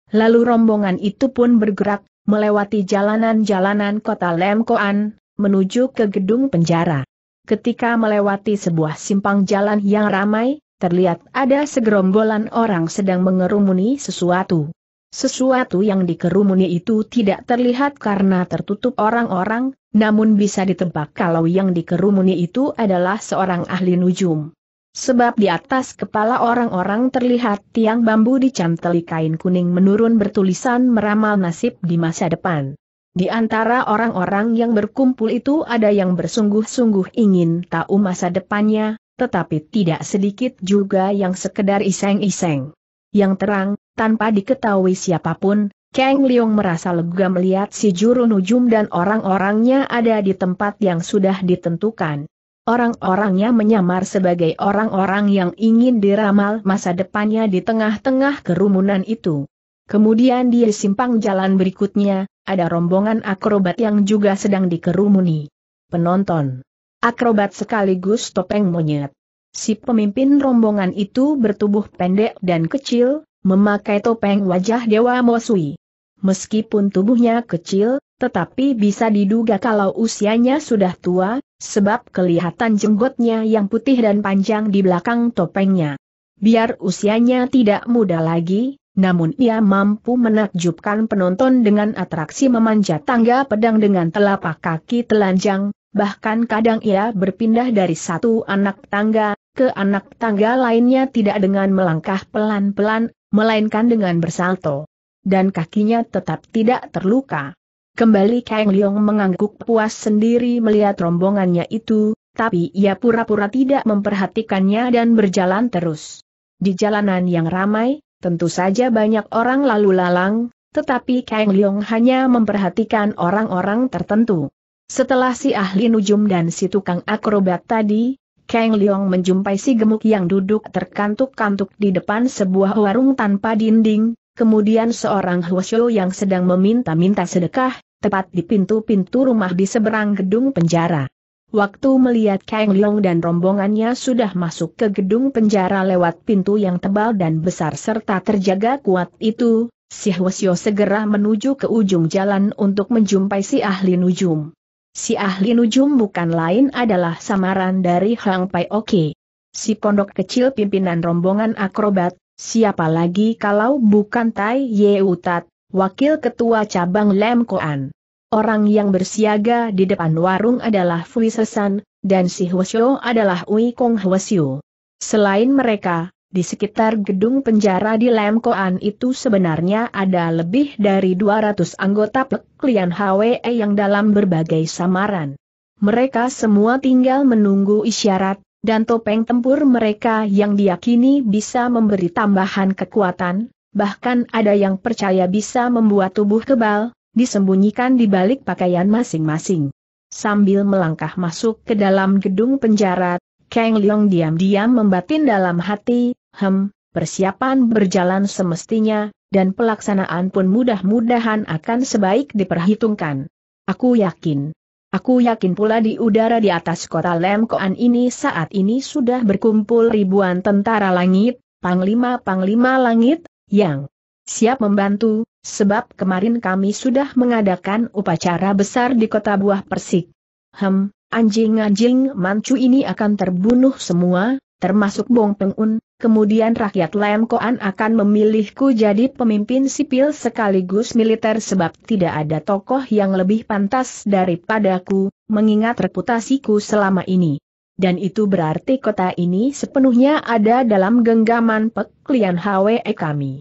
Lalu rombongan itu pun bergerak melewati jalanan-jalanan kota Lemkoan, menuju ke gedung penjara. Ketika melewati sebuah simpang jalan yang ramai, terlihat ada segerombolan orang sedang mengerumuni sesuatu. Sesuatu yang dikerumuni itu tidak terlihat karena tertutup orang-orang, namun bisa ditebak kalau yang dikerumuni itu adalah seorang ahli nujum. Sebab di atas kepala orang-orang terlihat tiang bambu dicanteli kain kuning menurun bertulisan meramal nasib di masa depan. Di antara orang-orang yang berkumpul itu ada yang bersungguh-sungguh ingin tahu masa depannya, tetapi tidak sedikit juga yang sekedar iseng-iseng. Yang terang, tanpa diketahui siapapun, Kang Leong merasa lega melihat si juru nujum dan orang-orangnya ada di tempat yang sudah ditentukan. Orang-orangnya menyamar sebagai orang-orang yang ingin diramal masa depannya di tengah-tengah kerumunan itu. Kemudian di simpang jalan berikutnya, ada rombongan akrobat yang juga sedang dikerumuni. Penonton. Akrobat sekaligus topeng monyet. Si pemimpin rombongan itu bertubuh pendek dan kecil, memakai topeng wajah Dewa Mosui. Meskipun tubuhnya kecil, tetapi bisa diduga kalau usianya sudah tua, sebab kelihatan jenggotnya yang putih dan panjang di belakang topengnya. Biar usianya tidak muda lagi, namun ia mampu menakjubkan penonton dengan atraksi memanjat tangga pedang dengan telapak kaki telanjang, bahkan kadang ia berpindah dari satu anak tangga ke anak tangga lainnya tidak dengan melangkah pelan-pelan, melainkan dengan bersalto. Dan kakinya tetap tidak terluka. Kembali Kang Leong mengangguk puas sendiri melihat rombongannya itu, tapi ia pura-pura tidak memperhatikannya dan berjalan terus. Di jalanan yang ramai, tentu saja banyak orang lalu lalang, tetapi Kang Leong hanya memperhatikan orang-orang tertentu. Setelah si ahli nujum dan si tukang akrobat tadi, Kang Leong menjumpai si gemuk yang duduk terkantuk-kantuk di depan sebuah warung tanpa dinding, kemudian seorang huasyo yang sedang meminta-minta sedekah, tepat di pintu-pintu rumah di seberang gedung penjara. Waktu melihat Kang Leong dan rombongannya sudah masuk ke gedung penjara lewat pintu yang tebal dan besar serta terjaga kuat itu, si Hwasyo segera menuju ke ujung jalan untuk menjumpai si ahli nujum. Si ahli nujum bukan lain adalah samaran dari Hang Pai Oke. Si pondok kecil pimpinan rombongan akrobat, siapa lagi kalau bukan Tai Yeutat, Wakil Ketua Cabang Lem Koan. Orang yang bersiaga di depan warung adalah Fui Sesan, dan si Hwasyo adalah Ui Kong Hwasyo. Selain mereka, di sekitar gedung penjara di Lem Koan itu sebenarnya ada lebih dari 200 anggota peklian HWE yang dalam berbagai samaran. Mereka semua tinggal menunggu isyarat, dan topeng tempur mereka yang diyakini bisa memberi tambahan kekuatan, bahkan ada yang percaya bisa membuat tubuh kebal, disembunyikan di balik pakaian masing-masing. Sambil melangkah masuk ke dalam gedung penjara, Kang Leong diam-diam membatin dalam hati, hem, persiapan berjalan semestinya, dan pelaksanaan pun mudah-mudahan akan sebaik diperhitungkan. Aku yakin. Aku yakin pula di udara di atas kota Lemkoan ini saat ini sudah berkumpul ribuan tentara langit, panglima-panglima langit, yang siap membantu, sebab kemarin kami sudah mengadakan upacara besar di kota Buah Persik. Hem, anjing-anjing mancu ini akan terbunuh semua, termasuk Bong Pengun, kemudian rakyat Lemkoan akan memilihku jadi pemimpin sipil sekaligus militer sebab tidak ada tokoh yang lebih pantas daripadaku, mengingat reputasiku selama ini dan itu berarti kota ini sepenuhnya ada dalam genggaman peklian HWE e kami.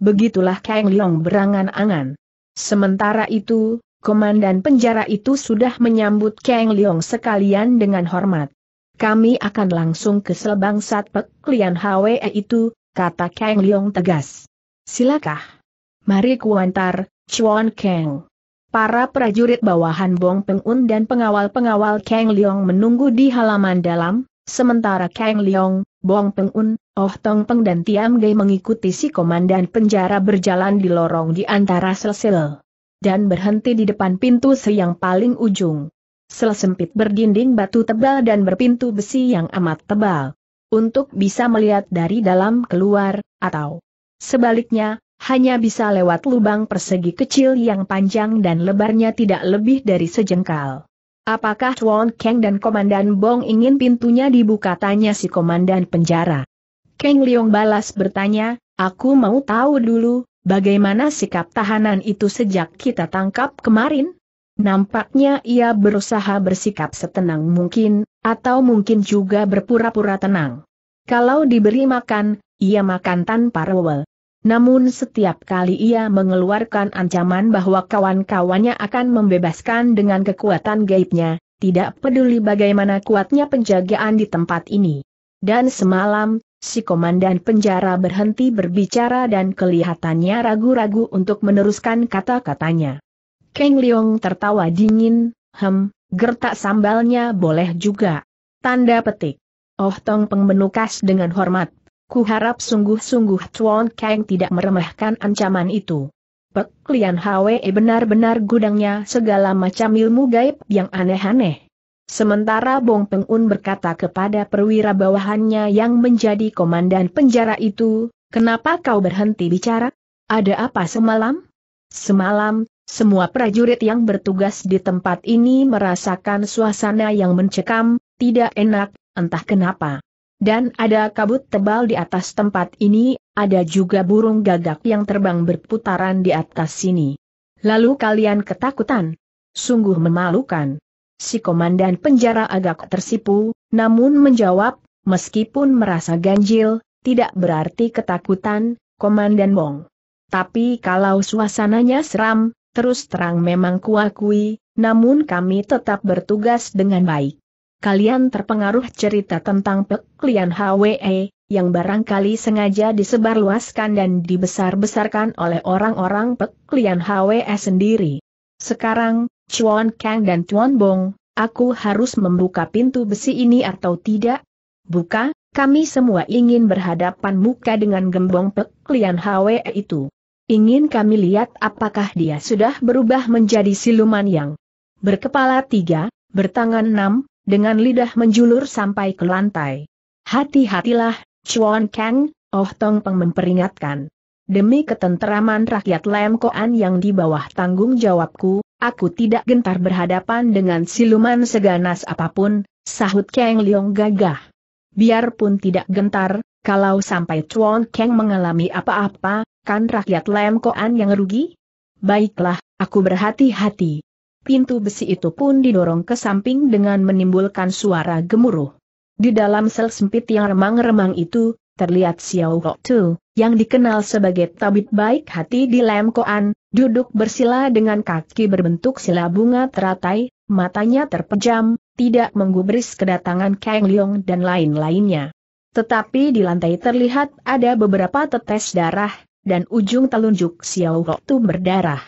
Begitulah Kang Leong berangan-angan. Sementara itu, komandan penjara itu sudah menyambut Kang Leong sekalian dengan hormat. Kami akan langsung ke selebang sat peklian HWE e itu, kata Kang Leong tegas. Silakah? Mari kuantar, Chuan Kang. Para prajurit bawahan Bong Pengun dan pengawal-pengawal Kang Leong menunggu di halaman dalam, sementara Kang Leong, Bong Pengun, Oh Tong Peng dan Tiam Gei mengikuti si komandan penjara berjalan di lorong di antara sel-sel. Dan berhenti di depan pintu se yang paling ujung. Sel sempit berdinding batu tebal dan berpintu besi yang amat tebal. Untuk bisa melihat dari dalam keluar, atau sebaliknya, hanya bisa lewat lubang persegi kecil yang panjang dan lebarnya tidak lebih dari sejengkal. Apakah Chuan Kang dan Komandan Bong ingin pintunya dibuka tanya si Komandan penjara. Kang Leong balas bertanya, aku mau tahu dulu, bagaimana sikap tahanan itu sejak kita tangkap kemarin? Nampaknya ia berusaha bersikap setenang mungkin, atau mungkin juga berpura-pura tenang. Kalau diberi makan, ia makan tanpa rewel. Namun setiap kali ia mengeluarkan ancaman bahwa kawan-kawannya akan membebaskan dengan kekuatan gaibnya, tidak peduli bagaimana kuatnya penjagaan di tempat ini. Dan semalam, si komandan penjara berhenti berbicara dan kelihatannya ragu-ragu untuk meneruskan kata-katanya. Kang Leong tertawa dingin, hem, gertak sambalnya boleh juga. Tanda petik. Oh Tong Peng menukas dengan hormat Kuharap sungguh-sungguh Chuan Kang tidak meremehkan ancaman itu. Pek Lian Hwe benar-benar gudangnya segala macam ilmu gaib yang aneh-aneh. Sementara Bong Pengun berkata kepada perwira bawahannya yang menjadi komandan penjara itu, kenapa kau berhenti bicara? Ada apa semalam? Semalam, semua prajurit yang bertugas di tempat ini merasakan suasana yang mencekam, tidak enak, entah kenapa. Dan ada kabut tebal di atas tempat ini, ada juga burung gagak yang terbang berputaran di atas sini. Lalu kalian ketakutan. Sungguh memalukan. Si komandan penjara agak tersipu, namun menjawab, meskipun merasa ganjil, tidak berarti ketakutan, Komandan Bong. Tapi kalau suasananya seram, terus terang memang kuakui, namun kami tetap bertugas dengan baik kalian terpengaruh cerita tentang peklian Hwe, yang barangkali sengaja disebarluaskan dan dibesar-besarkan oleh orang-orang peklian Hwe sendiri. Sekarang, Chuan Kang dan Chuan Bong, aku harus membuka pintu besi ini atau tidak? Buka, kami semua ingin berhadapan muka dengan gembong peklian Hwe itu. Ingin kami lihat apakah dia sudah berubah menjadi siluman yang berkepala tiga, bertangan enam, dengan lidah menjulur sampai ke lantai. Hati-hatilah, Chuan Kang, Oh Tong Peng memperingatkan. Demi ketenteraman rakyat Lam Koan yang di bawah tanggung jawabku, aku tidak gentar berhadapan dengan siluman seganas apapun, sahut Kang Leong gagah. Biarpun tidak gentar, kalau sampai Chuan Kang mengalami apa-apa, kan rakyat Lam Koan yang rugi? Baiklah, aku berhati-hati pintu besi itu pun didorong ke samping dengan menimbulkan suara gemuruh. Di dalam sel sempit yang remang-remang itu, terlihat Xiao Hok Tu, yang dikenal sebagai tabib baik hati di Lam Koan, duduk bersila dengan kaki berbentuk sila bunga teratai, matanya terpejam, tidak menggubris kedatangan Kang Leong dan lain-lainnya. Tetapi di lantai terlihat ada beberapa tetes darah, dan ujung telunjuk Xiao Hok Tu berdarah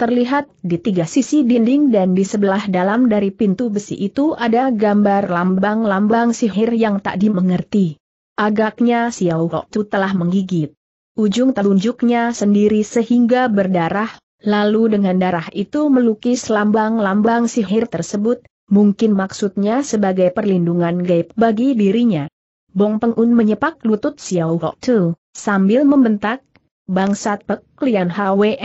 terlihat di tiga sisi dinding dan di sebelah dalam dari pintu besi itu ada gambar lambang-lambang sihir yang tak dimengerti. Agaknya Xiao Hoktu telah menggigit ujung telunjuknya sendiri sehingga berdarah, lalu dengan darah itu melukis lambang-lambang sihir tersebut, mungkin maksudnya sebagai perlindungan gaib bagi dirinya. Bong Pengun menyepak lutut Xiao Hoktu, sambil membentak, Bangsat Pek Lian Hwe,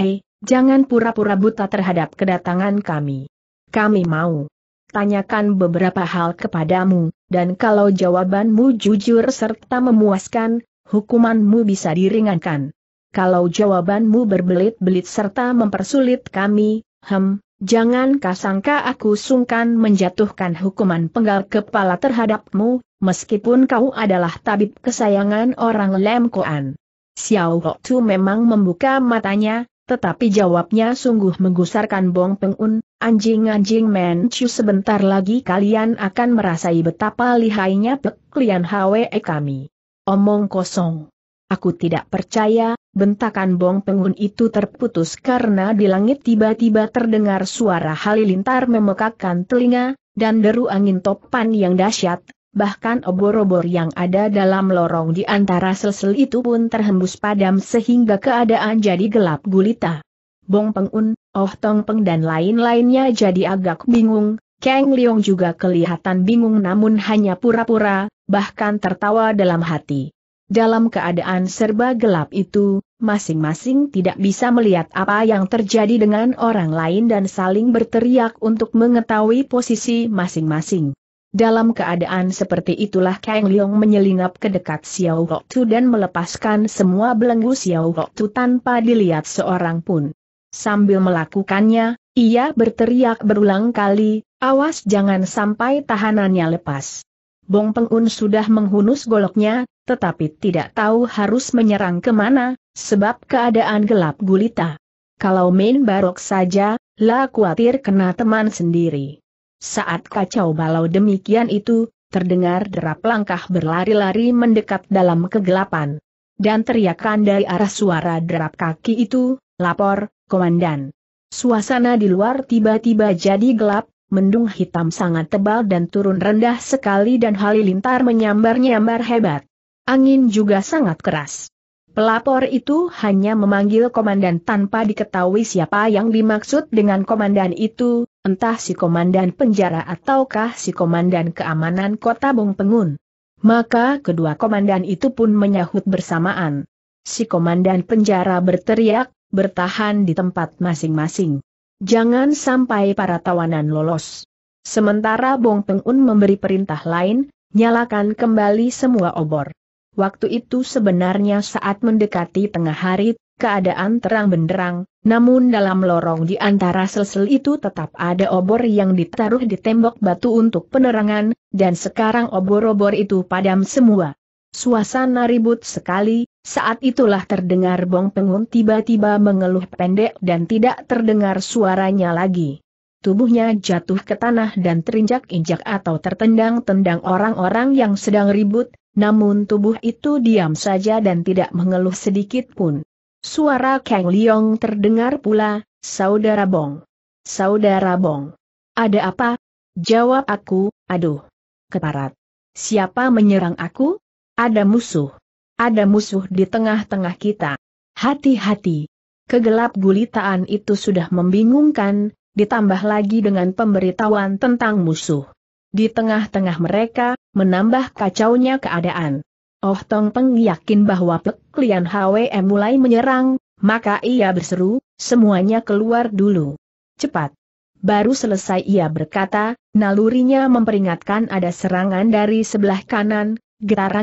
Jangan pura-pura buta terhadap kedatangan kami. Kami mau tanyakan beberapa hal kepadamu, dan kalau jawabanmu jujur serta memuaskan, hukumanmu bisa diringankan. Kalau jawabanmu berbelit-belit serta mempersulit kami, hem, jangan kasangka aku sungkan menjatuhkan hukuman penggal kepala terhadapmu, meskipun kau adalah tabib kesayangan orang Lemkoan. Xiao Hoktu memang membuka matanya, tetapi jawabnya sungguh menggusarkan Bong Pengun, anjing-anjing Manchu sebentar lagi kalian akan merasai betapa lihainya peklian HWE e kami. Omong kosong. Aku tidak percaya, bentakan Bong Pengun itu terputus karena di langit tiba-tiba terdengar suara halilintar memekakkan telinga, dan deru angin topan yang dahsyat, bahkan obor-obor yang ada dalam lorong di antara sel-sel itu pun terhembus padam sehingga keadaan jadi gelap gulita. Bong Pengun, Oh Tong Peng dan lain-lainnya jadi agak bingung, Kang Leong juga kelihatan bingung namun hanya pura-pura, bahkan tertawa dalam hati. Dalam keadaan serba gelap itu, masing-masing tidak bisa melihat apa yang terjadi dengan orang lain dan saling berteriak untuk mengetahui posisi masing-masing. Dalam keadaan seperti itulah Kang Leong menyelinap ke dekat Xiao Tu dan melepaskan semua belenggu Xiao Tu tanpa dilihat seorang pun. Sambil melakukannya, ia berteriak berulang kali, awas jangan sampai tahanannya lepas. Bong Peng Un sudah menghunus goloknya, tetapi tidak tahu harus menyerang kemana, sebab keadaan gelap gulita. Kalau main barok saja, lah khawatir kena teman sendiri. Saat kacau balau demikian itu, terdengar derap langkah berlari-lari mendekat dalam kegelapan. Dan teriakan dari arah suara derap kaki itu, lapor, komandan. Suasana di luar tiba-tiba jadi gelap, mendung hitam sangat tebal dan turun rendah sekali dan halilintar menyambar-nyambar hebat. Angin juga sangat keras. Pelapor itu hanya memanggil komandan tanpa diketahui siapa yang dimaksud dengan komandan itu, entah si komandan penjara ataukah si komandan keamanan kota Bung Pengun. Maka kedua komandan itu pun menyahut bersamaan. Si komandan penjara berteriak, bertahan di tempat masing-masing. Jangan sampai para tawanan lolos. Sementara Bong Pengun memberi perintah lain, nyalakan kembali semua obor. Waktu itu sebenarnya saat mendekati tengah hari, keadaan terang benderang, namun dalam lorong di antara sel-sel itu tetap ada obor yang ditaruh di tembok batu untuk penerangan, dan sekarang obor-obor itu padam semua. Suasana ribut sekali, saat itulah terdengar Bong Pengun tiba-tiba mengeluh pendek dan tidak terdengar suaranya lagi. Tubuhnya jatuh ke tanah dan terinjak-injak atau tertendang-tendang orang-orang yang sedang ribut, namun tubuh itu diam saja dan tidak mengeluh sedikit pun. Suara Kang Liong terdengar pula, Saudara Bong. Saudara Bong. Ada apa? Jawab aku, aduh. Keparat. Siapa menyerang aku? Ada musuh. Ada musuh di tengah-tengah kita. Hati-hati. Kegelap gulitaan itu sudah membingungkan, ditambah lagi dengan pemberitahuan tentang musuh. Di tengah-tengah mereka, menambah kacaunya keadaan. Oh Tong Peng yakin bahwa Pek Lian HWM mulai menyerang, maka ia berseru, semuanya keluar dulu. Cepat. Baru selesai ia berkata, nalurinya memperingatkan ada serangan dari sebelah kanan, getar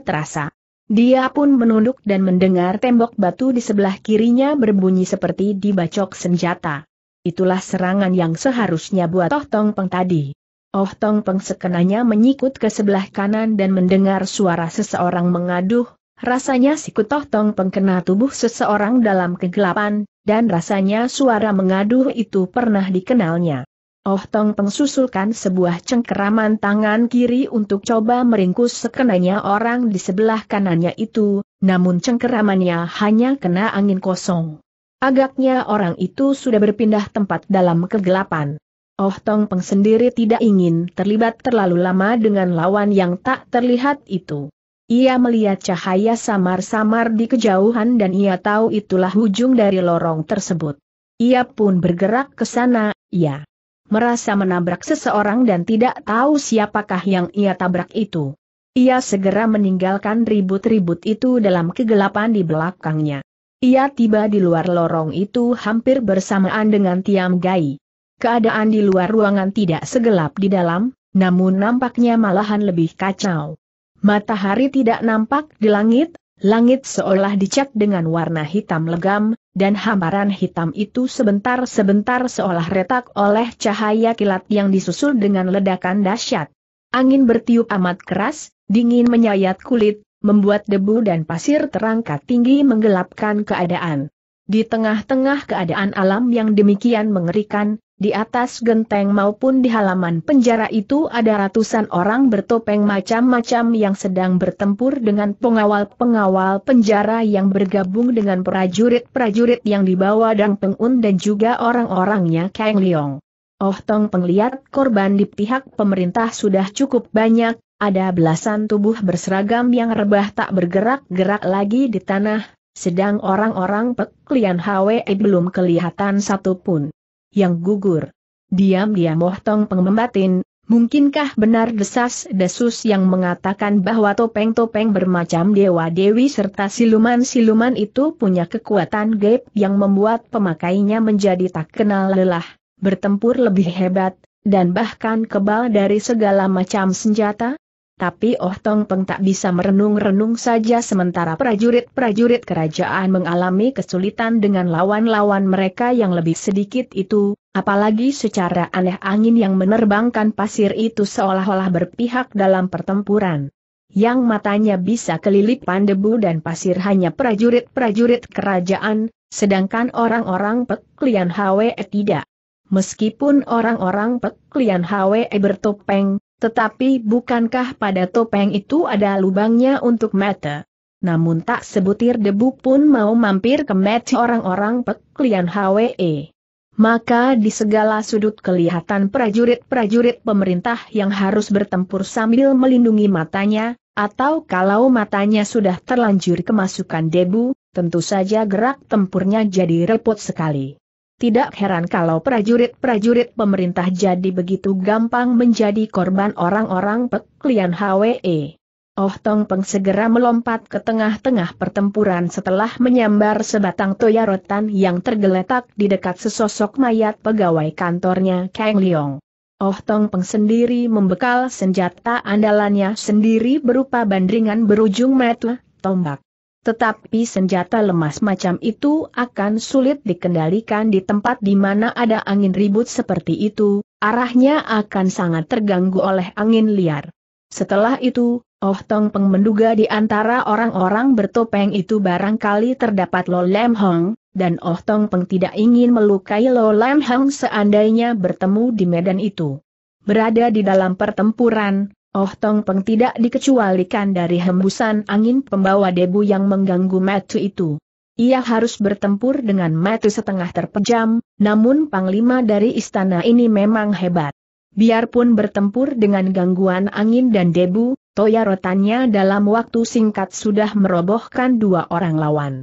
terasa. Dia pun menunduk dan mendengar tembok batu di sebelah kirinya berbunyi seperti dibacok senjata. Itulah serangan yang seharusnya buat Oh Tong Peng tadi. Oh Tong Peng sekenanya menyikut ke sebelah kanan dan mendengar suara seseorang mengaduh, rasanya sikut Oh Tong Peng kena tubuh seseorang dalam kegelapan, dan rasanya suara mengaduh itu pernah dikenalnya. Oh Tong Peng susulkan sebuah cengkeraman tangan kiri untuk coba meringkus sekenanya orang di sebelah kanannya itu, namun cengkeramannya hanya kena angin kosong. Agaknya orang itu sudah berpindah tempat dalam kegelapan. Oh Tong Peng sendiri tidak ingin terlibat terlalu lama dengan lawan yang tak terlihat itu. Ia melihat cahaya samar-samar di kejauhan dan ia tahu itulah ujung dari lorong tersebut. Ia pun bergerak ke sana, ia merasa menabrak seseorang dan tidak tahu siapakah yang ia tabrak itu. Ia segera meninggalkan ribut-ribut itu dalam kegelapan di belakangnya. Ia tiba di luar lorong itu hampir bersamaan dengan Tiam Gai. Keadaan di luar ruangan tidak segelap di dalam, namun nampaknya malahan lebih kacau. Matahari tidak nampak di langit, langit seolah dicat dengan warna hitam legam, dan hamparan hitam itu sebentar-sebentar seolah retak oleh cahaya kilat yang disusul dengan ledakan dahsyat. Angin bertiup amat keras, dingin menyayat kulit, membuat debu dan pasir terangkat tinggi menggelapkan keadaan. Di tengah-tengah keadaan alam yang demikian mengerikan, di atas genteng maupun di halaman penjara itu ada ratusan orang bertopeng macam-macam yang sedang bertempur dengan pengawal-pengawal penjara yang bergabung dengan prajurit-prajurit yang dibawa Dang Pengun dan juga orang-orangnya Kang Leong. Oh Tong penglihat korban di pihak pemerintah sudah cukup banyak, ada belasan tubuh berseragam yang rebah tak bergerak-gerak lagi di tanah, sedang orang-orang peklian Hwe belum kelihatan satupun yang gugur. Diam-diam Mohtong pengembatin, mungkinkah benar desas-desus yang mengatakan bahwa topeng-topeng bermacam dewa-dewi serta siluman-siluman itu punya kekuatan gaib yang membuat pemakainya menjadi tak kenal lelah, bertempur lebih hebat, dan bahkan kebal dari segala macam senjata? Tapi Oh Tong Peng tak bisa merenung-renung saja sementara prajurit-prajurit kerajaan mengalami kesulitan dengan lawan-lawan mereka yang lebih sedikit itu, apalagi secara aneh angin yang menerbangkan pasir itu seolah-olah berpihak dalam pertempuran. Yang matanya bisa kelilipan debu dan pasir hanya prajurit-prajurit kerajaan, sedangkan orang-orang Peklian Hwe tidak. Meskipun orang-orang Peklian Hwe bertopeng, tetapi bukankah pada topeng itu ada lubangnya untuk mata? Namun tak sebutir debu pun mau mampir ke mata orang-orang peklian HWE. Maka di segala sudut kelihatan prajurit-prajurit pemerintah yang harus bertempur sambil melindungi matanya, atau kalau matanya sudah terlanjur kemasukan debu, tentu saja gerak tempurnya jadi repot sekali. Tidak heran kalau prajurit-prajurit pemerintah jadi begitu gampang menjadi korban orang-orang peklian HWE. Oh Tong Peng segera melompat ke tengah-tengah pertempuran setelah menyambar sebatang toya rotan yang tergeletak di dekat sesosok mayat pegawai kantornya Kang Leong. Oh Tong Peng sendiri membekal senjata andalannya sendiri berupa bandringan berujung metu, tombak. Tetapi senjata lemas macam itu akan sulit dikendalikan di tempat di mana ada angin ribut seperti itu, arahnya akan sangat terganggu oleh angin liar. Setelah itu, Oh Tong Peng menduga di antara orang-orang bertopeng itu barangkali terdapat Lo Lam Hong, dan Oh Tong Peng tidak ingin melukai Lo Lam Hong seandainya bertemu di medan itu. Berada di dalam pertempuran, Oh Tong Peng tidak dikecualikan dari hembusan angin pembawa debu yang mengganggu Matu itu. Ia harus bertempur dengan Matu setengah terpejam, namun Panglima dari istana ini memang hebat. Biarpun bertempur dengan gangguan angin dan debu, toya rotannya dalam waktu singkat sudah merobohkan dua orang lawan.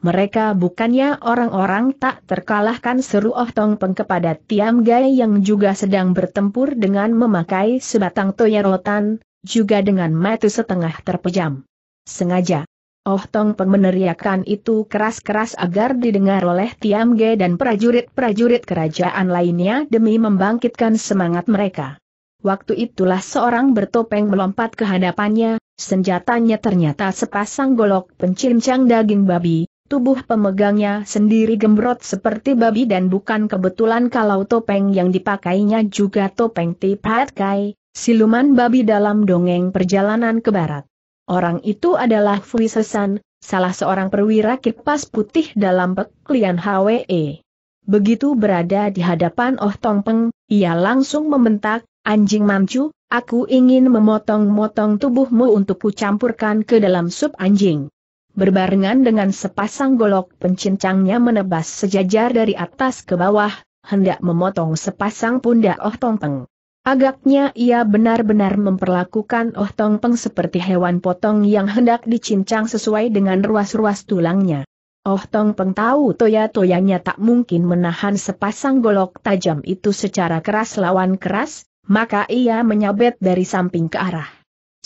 Mereka bukannya orang-orang tak terkalahkan seru Oh Tong Peng kepada Tiam Gai yang juga sedang bertempur dengan memakai sebatang toya rotan juga dengan mata setengah terpejam. Sengaja. Oh Tong Peng meneriakkan itu keras-keras agar didengar oleh Tiam Gai dan prajurit-prajurit kerajaan lainnya demi membangkitkan semangat mereka. Waktu itulah seorang bertopeng melompat ke hadapannya, senjatanya ternyata sepasang golok pencincang daging babi, Tubuh pemegangnya sendiri gembrot seperti babi dan bukan kebetulan kalau topeng yang dipakainya juga topeng Tipat Kai, siluman babi dalam dongeng perjalanan ke barat. Orang itu adalah Fui Sesan, salah seorang perwira kipas putih dalam peklian HWE. Begitu berada di hadapan Oh Tong Peng, ia langsung membentak, anjing mancu, aku ingin memotong-motong tubuhmu untuk kucampurkan ke dalam sup anjing. Berbarengan dengan sepasang golok pencincangnya menebas sejajar dari atas ke bawah, hendak memotong sepasang pundak Oh Tong Peng. Agaknya ia benar-benar memperlakukan Oh Tong Peng seperti hewan potong yang hendak dicincang sesuai dengan ruas-ruas tulangnya. Oh Tong Peng tahu toya-toyanya tak mungkin menahan sepasang golok tajam itu secara keras lawan keras, maka ia menyabet dari samping ke arah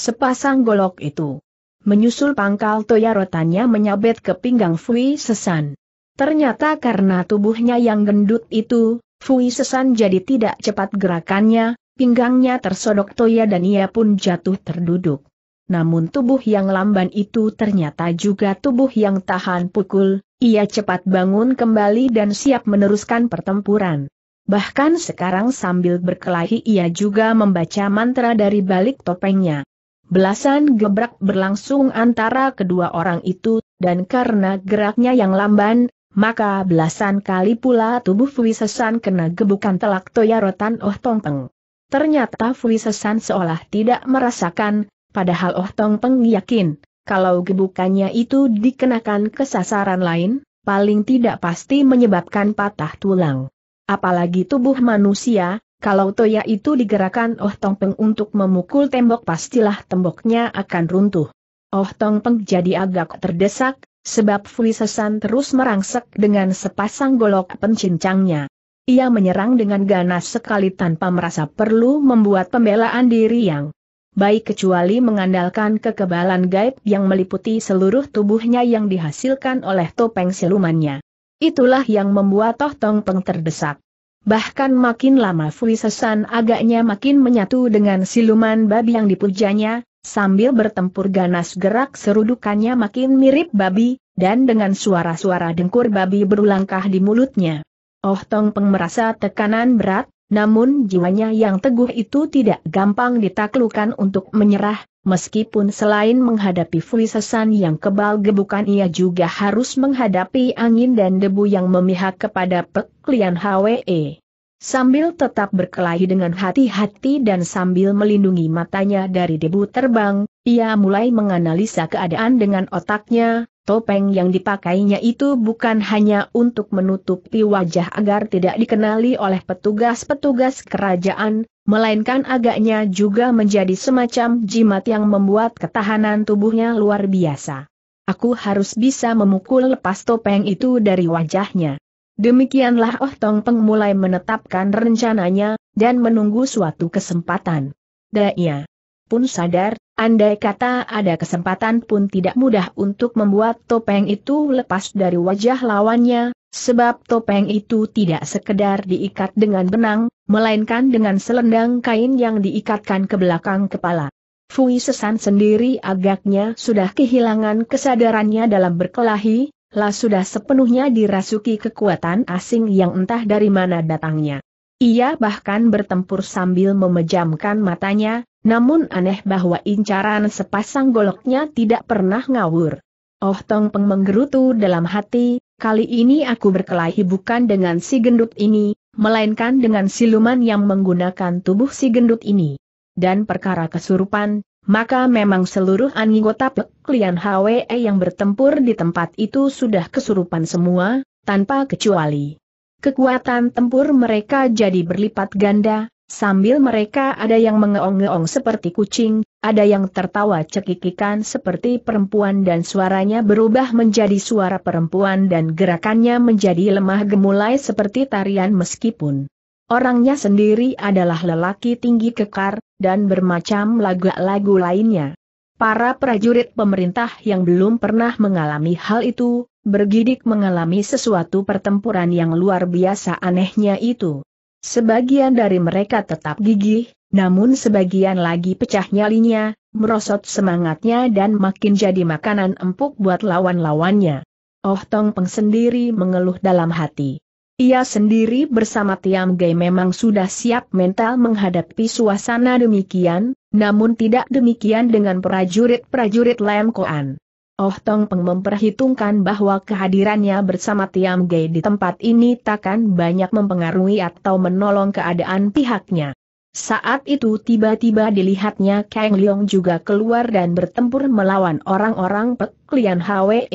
sepasang golok itu. Menyusul pangkal toya rotannya menyabet ke pinggang Fui Sesan. Ternyata karena tubuhnya yang gendut itu, Fui Sesan jadi tidak cepat gerakannya, pinggangnya tersodok toya dan ia pun jatuh terduduk. Namun tubuh yang lamban itu ternyata juga tubuh yang tahan pukul, ia cepat bangun kembali dan siap meneruskan pertempuran. Bahkan sekarang sambil berkelahi ia juga membaca mantra dari balik topengnya. Belasan gebrak berlangsung antara kedua orang itu, dan karena geraknya yang lamban, maka belasan kali pula tubuh Fuisesan kena gebukan telak toyarotan Oh Tong Peng. Ternyata Fuisesan seolah tidak merasakan, padahal Oh Tong Peng yakin, kalau gebukannya itu dikenakan ke sasaran lain, paling tidak pasti menyebabkan patah tulang. Apalagi tubuh manusia, kalau toya itu digerakkan Oh Tong Peng untuk memukul tembok pastilah temboknya akan runtuh. Oh Tong Peng jadi agak terdesak, sebab Fui Sesan terus merangsek dengan sepasang golok pencincangnya. Ia menyerang dengan ganas sekali tanpa merasa perlu membuat pembelaan diri yang baik kecuali mengandalkan kekebalan gaib yang meliputi seluruh tubuhnya yang dihasilkan oleh topeng silumannya. Itulah yang membuat Oh Tong Peng terdesak. Bahkan makin lama Fui Sesan agaknya makin menyatu dengan siluman babi yang dipujanya, sambil bertempur ganas gerak serudukannya makin mirip babi, dan dengan suara-suara dengkur babi berulangkah di mulutnya. Oh Tong Peng merasa tekanan berat, namun jiwanya yang teguh itu tidak gampang ditaklukan untuk menyerah, Meskipun selain menghadapi fuisesan yang kebal gebukan ia juga harus menghadapi angin dan debu yang memihak kepada peklian HWE. Sambil tetap berkelahi dengan hati-hati dan sambil melindungi matanya dari debu terbang, ia mulai menganalisa keadaan dengan otaknya, Topeng yang dipakainya itu bukan hanya untuk menutupi wajah agar tidak dikenali oleh petugas-petugas kerajaan, melainkan agaknya juga menjadi semacam jimat yang membuat ketahanan tubuhnya luar biasa. Aku harus bisa memukul lepas topeng itu dari wajahnya. Demikianlah Oh Tong Peng mulai menetapkan rencananya, dan menunggu suatu kesempatan. Daya pun sadar, andai kata ada kesempatan pun tidak mudah untuk membuat topeng itu lepas dari wajah lawannya, sebab topeng itu tidak sekedar diikat dengan benang, melainkan dengan selendang kain yang diikatkan ke belakang kepala. Fui Sesan sendiri agaknya sudah kehilangan kesadarannya dalam berkelahi, lah sudah sepenuhnya dirasuki kekuatan asing yang entah dari mana datangnya. Ia bahkan bertempur sambil memejamkan matanya, namun aneh bahwa incaran sepasang goloknya tidak pernah ngawur. Oh Tong Peng menggerutu dalam hati, kali ini aku berkelahi bukan dengan si gendut ini, melainkan dengan siluman yang menggunakan tubuh si gendut ini. Dan perkara kesurupan, maka memang seluruh anggota klien HWE yang bertempur di tempat itu sudah kesurupan semua, tanpa kecuali. Kekuatan tempur mereka jadi berlipat ganda, Sambil mereka ada yang mengeong-ngeong seperti kucing, ada yang tertawa cekikikan seperti perempuan dan suaranya berubah menjadi suara perempuan dan gerakannya menjadi lemah gemulai seperti tarian meskipun. Orangnya sendiri adalah lelaki tinggi kekar, dan bermacam lagu-lagu lainnya. Para prajurit pemerintah yang belum pernah mengalami hal itu, bergidik mengalami sesuatu pertempuran yang luar biasa anehnya itu. Sebagian dari mereka tetap gigih, namun sebagian lagi pecah nyalinya, merosot semangatnya dan makin jadi makanan empuk buat lawan-lawannya. Oh Tong Peng sendiri mengeluh dalam hati. Ia sendiri bersama Tiam Gai memang sudah siap mental menghadapi suasana demikian, namun tidak demikian dengan prajurit-prajurit Lam Koan. Oh Tong Peng memperhitungkan bahwa kehadirannya bersama Tiam Gei di tempat ini takkan banyak mempengaruhi atau menolong keadaan pihaknya. Saat itu tiba-tiba dilihatnya Kang Leong juga keluar dan bertempur melawan orang-orang Pek Lian Hwe.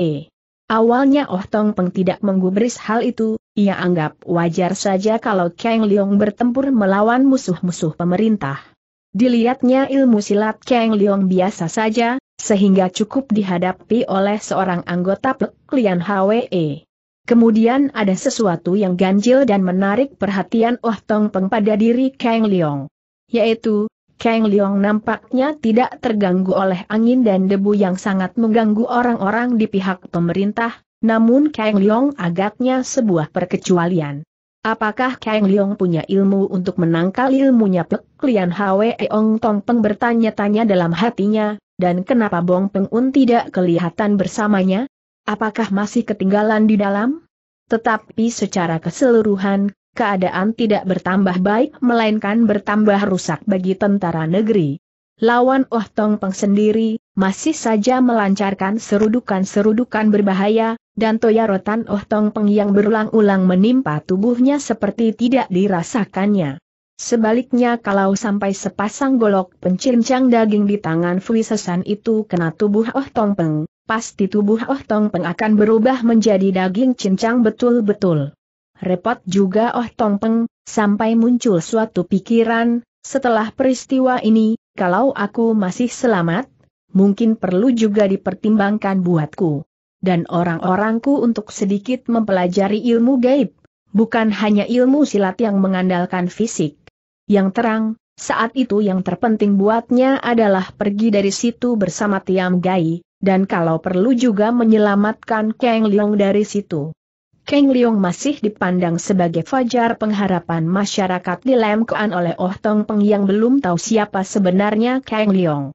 Awalnya Oh Tong Peng tidak menggubris hal itu, ia anggap wajar saja kalau Kang Leong bertempur melawan musuh-musuh pemerintah. Dilihatnya ilmu silat Kang Leong biasa saja, sehingga cukup dihadapi oleh seorang anggota Plek HWE. Kemudian ada sesuatu yang ganjil dan menarik perhatian Oh Tong Peng pada diri Kang Leong. Yaitu, Kang Leong nampaknya tidak terganggu oleh angin dan debu yang sangat mengganggu orang-orang di pihak pemerintah, namun Kang Leong agaknya sebuah perkecualian. Apakah Kang Leong punya ilmu untuk menangkal ilmunya Pek Lian Hwe Ong Tong Peng bertanya-tanya dalam hatinya, dan kenapa Bong Pengun tidak kelihatan bersamanya? Apakah masih ketinggalan di dalam? Tetapi secara keseluruhan, keadaan tidak bertambah baik melainkan bertambah rusak bagi tentara negeri. Lawan Oh Tong Peng sendiri, masih saja melancarkan serudukan-serudukan berbahaya, dan toyarotan Oh Tong Peng yang berulang-ulang menimpa tubuhnya seperti tidak dirasakannya. Sebaliknya kalau sampai sepasang golok pencincang daging di tangan Fui itu kena tubuh Oh Tong Peng, pasti tubuh Oh Tong Peng akan berubah menjadi daging cincang betul-betul. Repot juga Oh Tong Peng, sampai muncul suatu pikiran, setelah peristiwa ini, kalau aku masih selamat, mungkin perlu juga dipertimbangkan buatku. Dan orang-orangku untuk sedikit mempelajari ilmu gaib. Bukan hanya ilmu silat yang mengandalkan fisik, yang terang, saat itu yang terpenting buatnya adalah pergi dari situ bersama Tiam Gai, dan kalau perlu juga menyelamatkan Kang Leong dari situ. Kang Leong masih dipandang sebagai fajar pengharapan masyarakat di Lemkoan oleh Oh Tong Peng yang belum tahu siapa sebenarnya Kang Leong.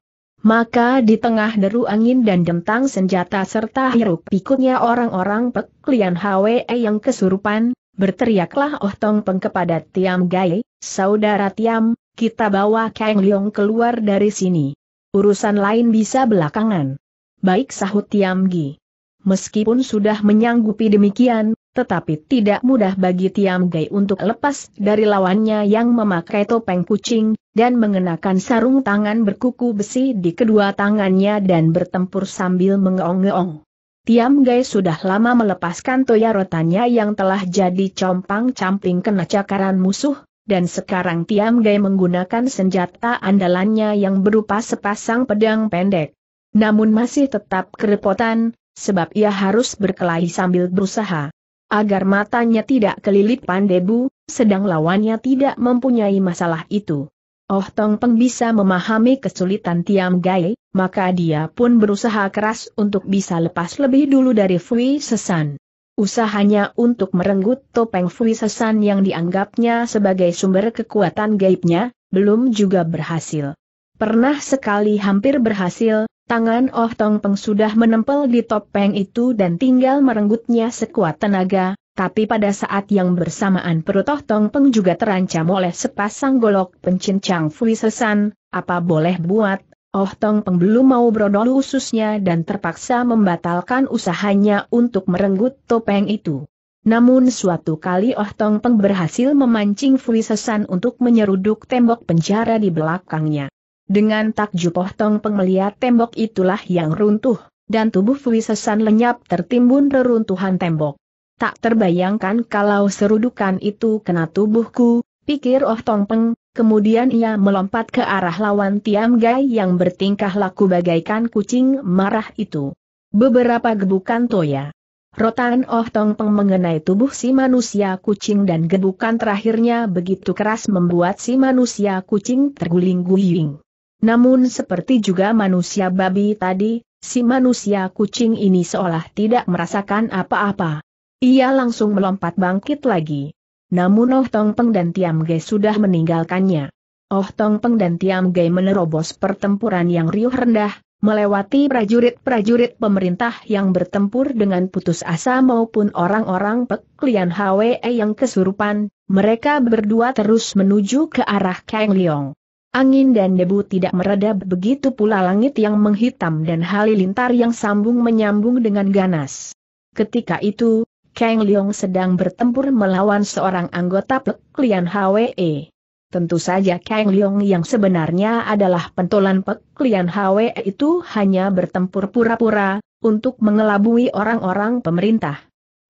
Maka di tengah deru angin dan dentang senjata serta hiruk pikuknya orang-orang Peklian Lian Hwe yang kesurupan, Berteriaklah Oh Tong Peng kepada Tiam Gai, saudara Tiam, kita bawa Kang Leong keluar dari sini. Urusan lain bisa belakangan. Baik sahut Tiam Gi. Meskipun sudah menyanggupi demikian, tetapi tidak mudah bagi Tiam Gai untuk lepas dari lawannya yang memakai topeng kucing, dan mengenakan sarung tangan berkuku besi di kedua tangannya dan bertempur sambil mengeong-ngeong. Tiam Gai sudah lama melepaskan toya rotanya yang telah jadi compang-camping kena cakaran musuh, dan sekarang Tiam Gai menggunakan senjata andalannya yang berupa sepasang pedang pendek. Namun masih tetap kerepotan, sebab ia harus berkelahi sambil berusaha. Agar matanya tidak kelilipan debu, sedang lawannya tidak mempunyai masalah itu. Oh Tong Peng bisa memahami kesulitan Tiam Gai, maka dia pun berusaha keras untuk bisa lepas lebih dulu dari Fui Sesan. Usahanya untuk merenggut topeng Fui Sesan yang dianggapnya sebagai sumber kekuatan gaibnya, belum juga berhasil. Pernah sekali hampir berhasil, tangan Oh Tong Peng sudah menempel di topeng itu dan tinggal merenggutnya sekuat tenaga, tapi pada saat yang bersamaan perut Tong Peng juga terancam oleh sepasang golok pencincang Fui Sesan, apa boleh buat, Oh Tong Peng belum mau brodol ususnya dan terpaksa membatalkan usahanya untuk merenggut topeng itu. Namun suatu kali Oh Tong Peng berhasil memancing Fui Sesan untuk menyeruduk tembok penjara di belakangnya. Dengan takjub Oh Tong Peng melihat tembok itulah yang runtuh, dan tubuh Fui Sesan lenyap tertimbun reruntuhan tembok. Tak terbayangkan kalau serudukan itu kena tubuhku, pikir Oh Tong Peng, kemudian ia melompat ke arah lawan Tiam Gai yang bertingkah laku bagaikan kucing marah itu. Beberapa gebukan toya. Rotan Oh Tong Peng mengenai tubuh si manusia kucing dan gebukan terakhirnya begitu keras membuat si manusia kucing terguling-guling. Namun seperti juga manusia babi tadi, si manusia kucing ini seolah tidak merasakan apa-apa. Ia langsung melompat bangkit lagi. Namun Oh Tong Peng dan Tiam Gai sudah meninggalkannya. Oh Tong Peng dan Tiam Gai menerobos pertempuran yang riuh rendah, melewati prajurit-prajurit pemerintah yang bertempur dengan putus asa maupun orang-orang peklian HWE yang kesurupan, mereka berdua terus menuju ke arah Kang Leong. Angin dan debu tidak mereda begitu pula langit yang menghitam dan halilintar yang sambung menyambung dengan ganas. Ketika itu, Kang Leong sedang bertempur melawan seorang anggota Pek Lian HWE. Tentu saja Kang Leong yang sebenarnya adalah pentolan Pek Lian HWE itu hanya bertempur pura-pura, untuk mengelabui orang-orang pemerintah.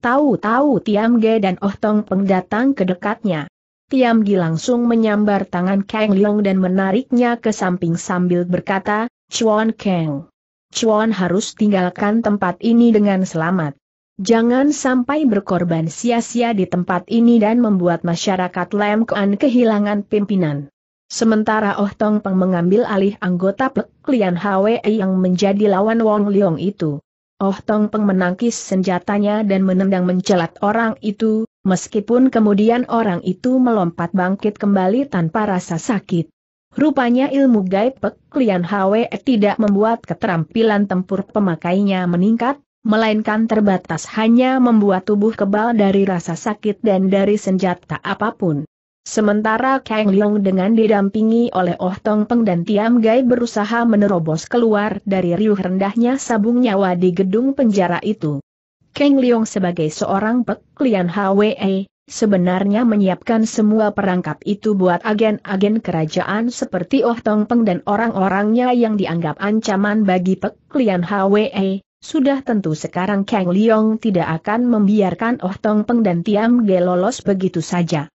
Tahu-tahu Tiam Ge dan Oh Tong Peng datang ke dekatnya. Tiam Gi langsung menyambar tangan Kang Leong dan menariknya ke samping sambil berkata, Chuan Kang. Chuan harus tinggalkan tempat ini dengan selamat. Jangan sampai berkorban sia-sia di tempat ini dan membuat masyarakat Lam Kuan kehilangan pimpinan. Sementara Oh Tong Peng mengambil alih anggota Peklian Lian Hwe yang menjadi lawan Wong Leong itu. Oh Tong Peng menangkis senjatanya dan menendang mencelat orang itu, meskipun kemudian orang itu melompat bangkit kembali tanpa rasa sakit. Rupanya ilmu gaib Peklian Lian Hwe tidak membuat keterampilan tempur pemakainya meningkat, melainkan terbatas hanya membuat tubuh kebal dari rasa sakit dan dari senjata apapun. Sementara Kang Leong dengan didampingi oleh Oh Tong Peng dan Tiam Gai berusaha menerobos keluar dari riuh rendahnya sabung nyawa di gedung penjara itu. Kang Leong sebagai seorang peklian HWE, sebenarnya menyiapkan semua perangkap itu buat agen-agen kerajaan seperti Oh Tong Peng dan orang-orangnya yang dianggap ancaman bagi peklian HWE, sudah tentu sekarang Kang Liyong tidak akan membiarkan Oh Tong Peng dan Tiam Ge lolos begitu saja.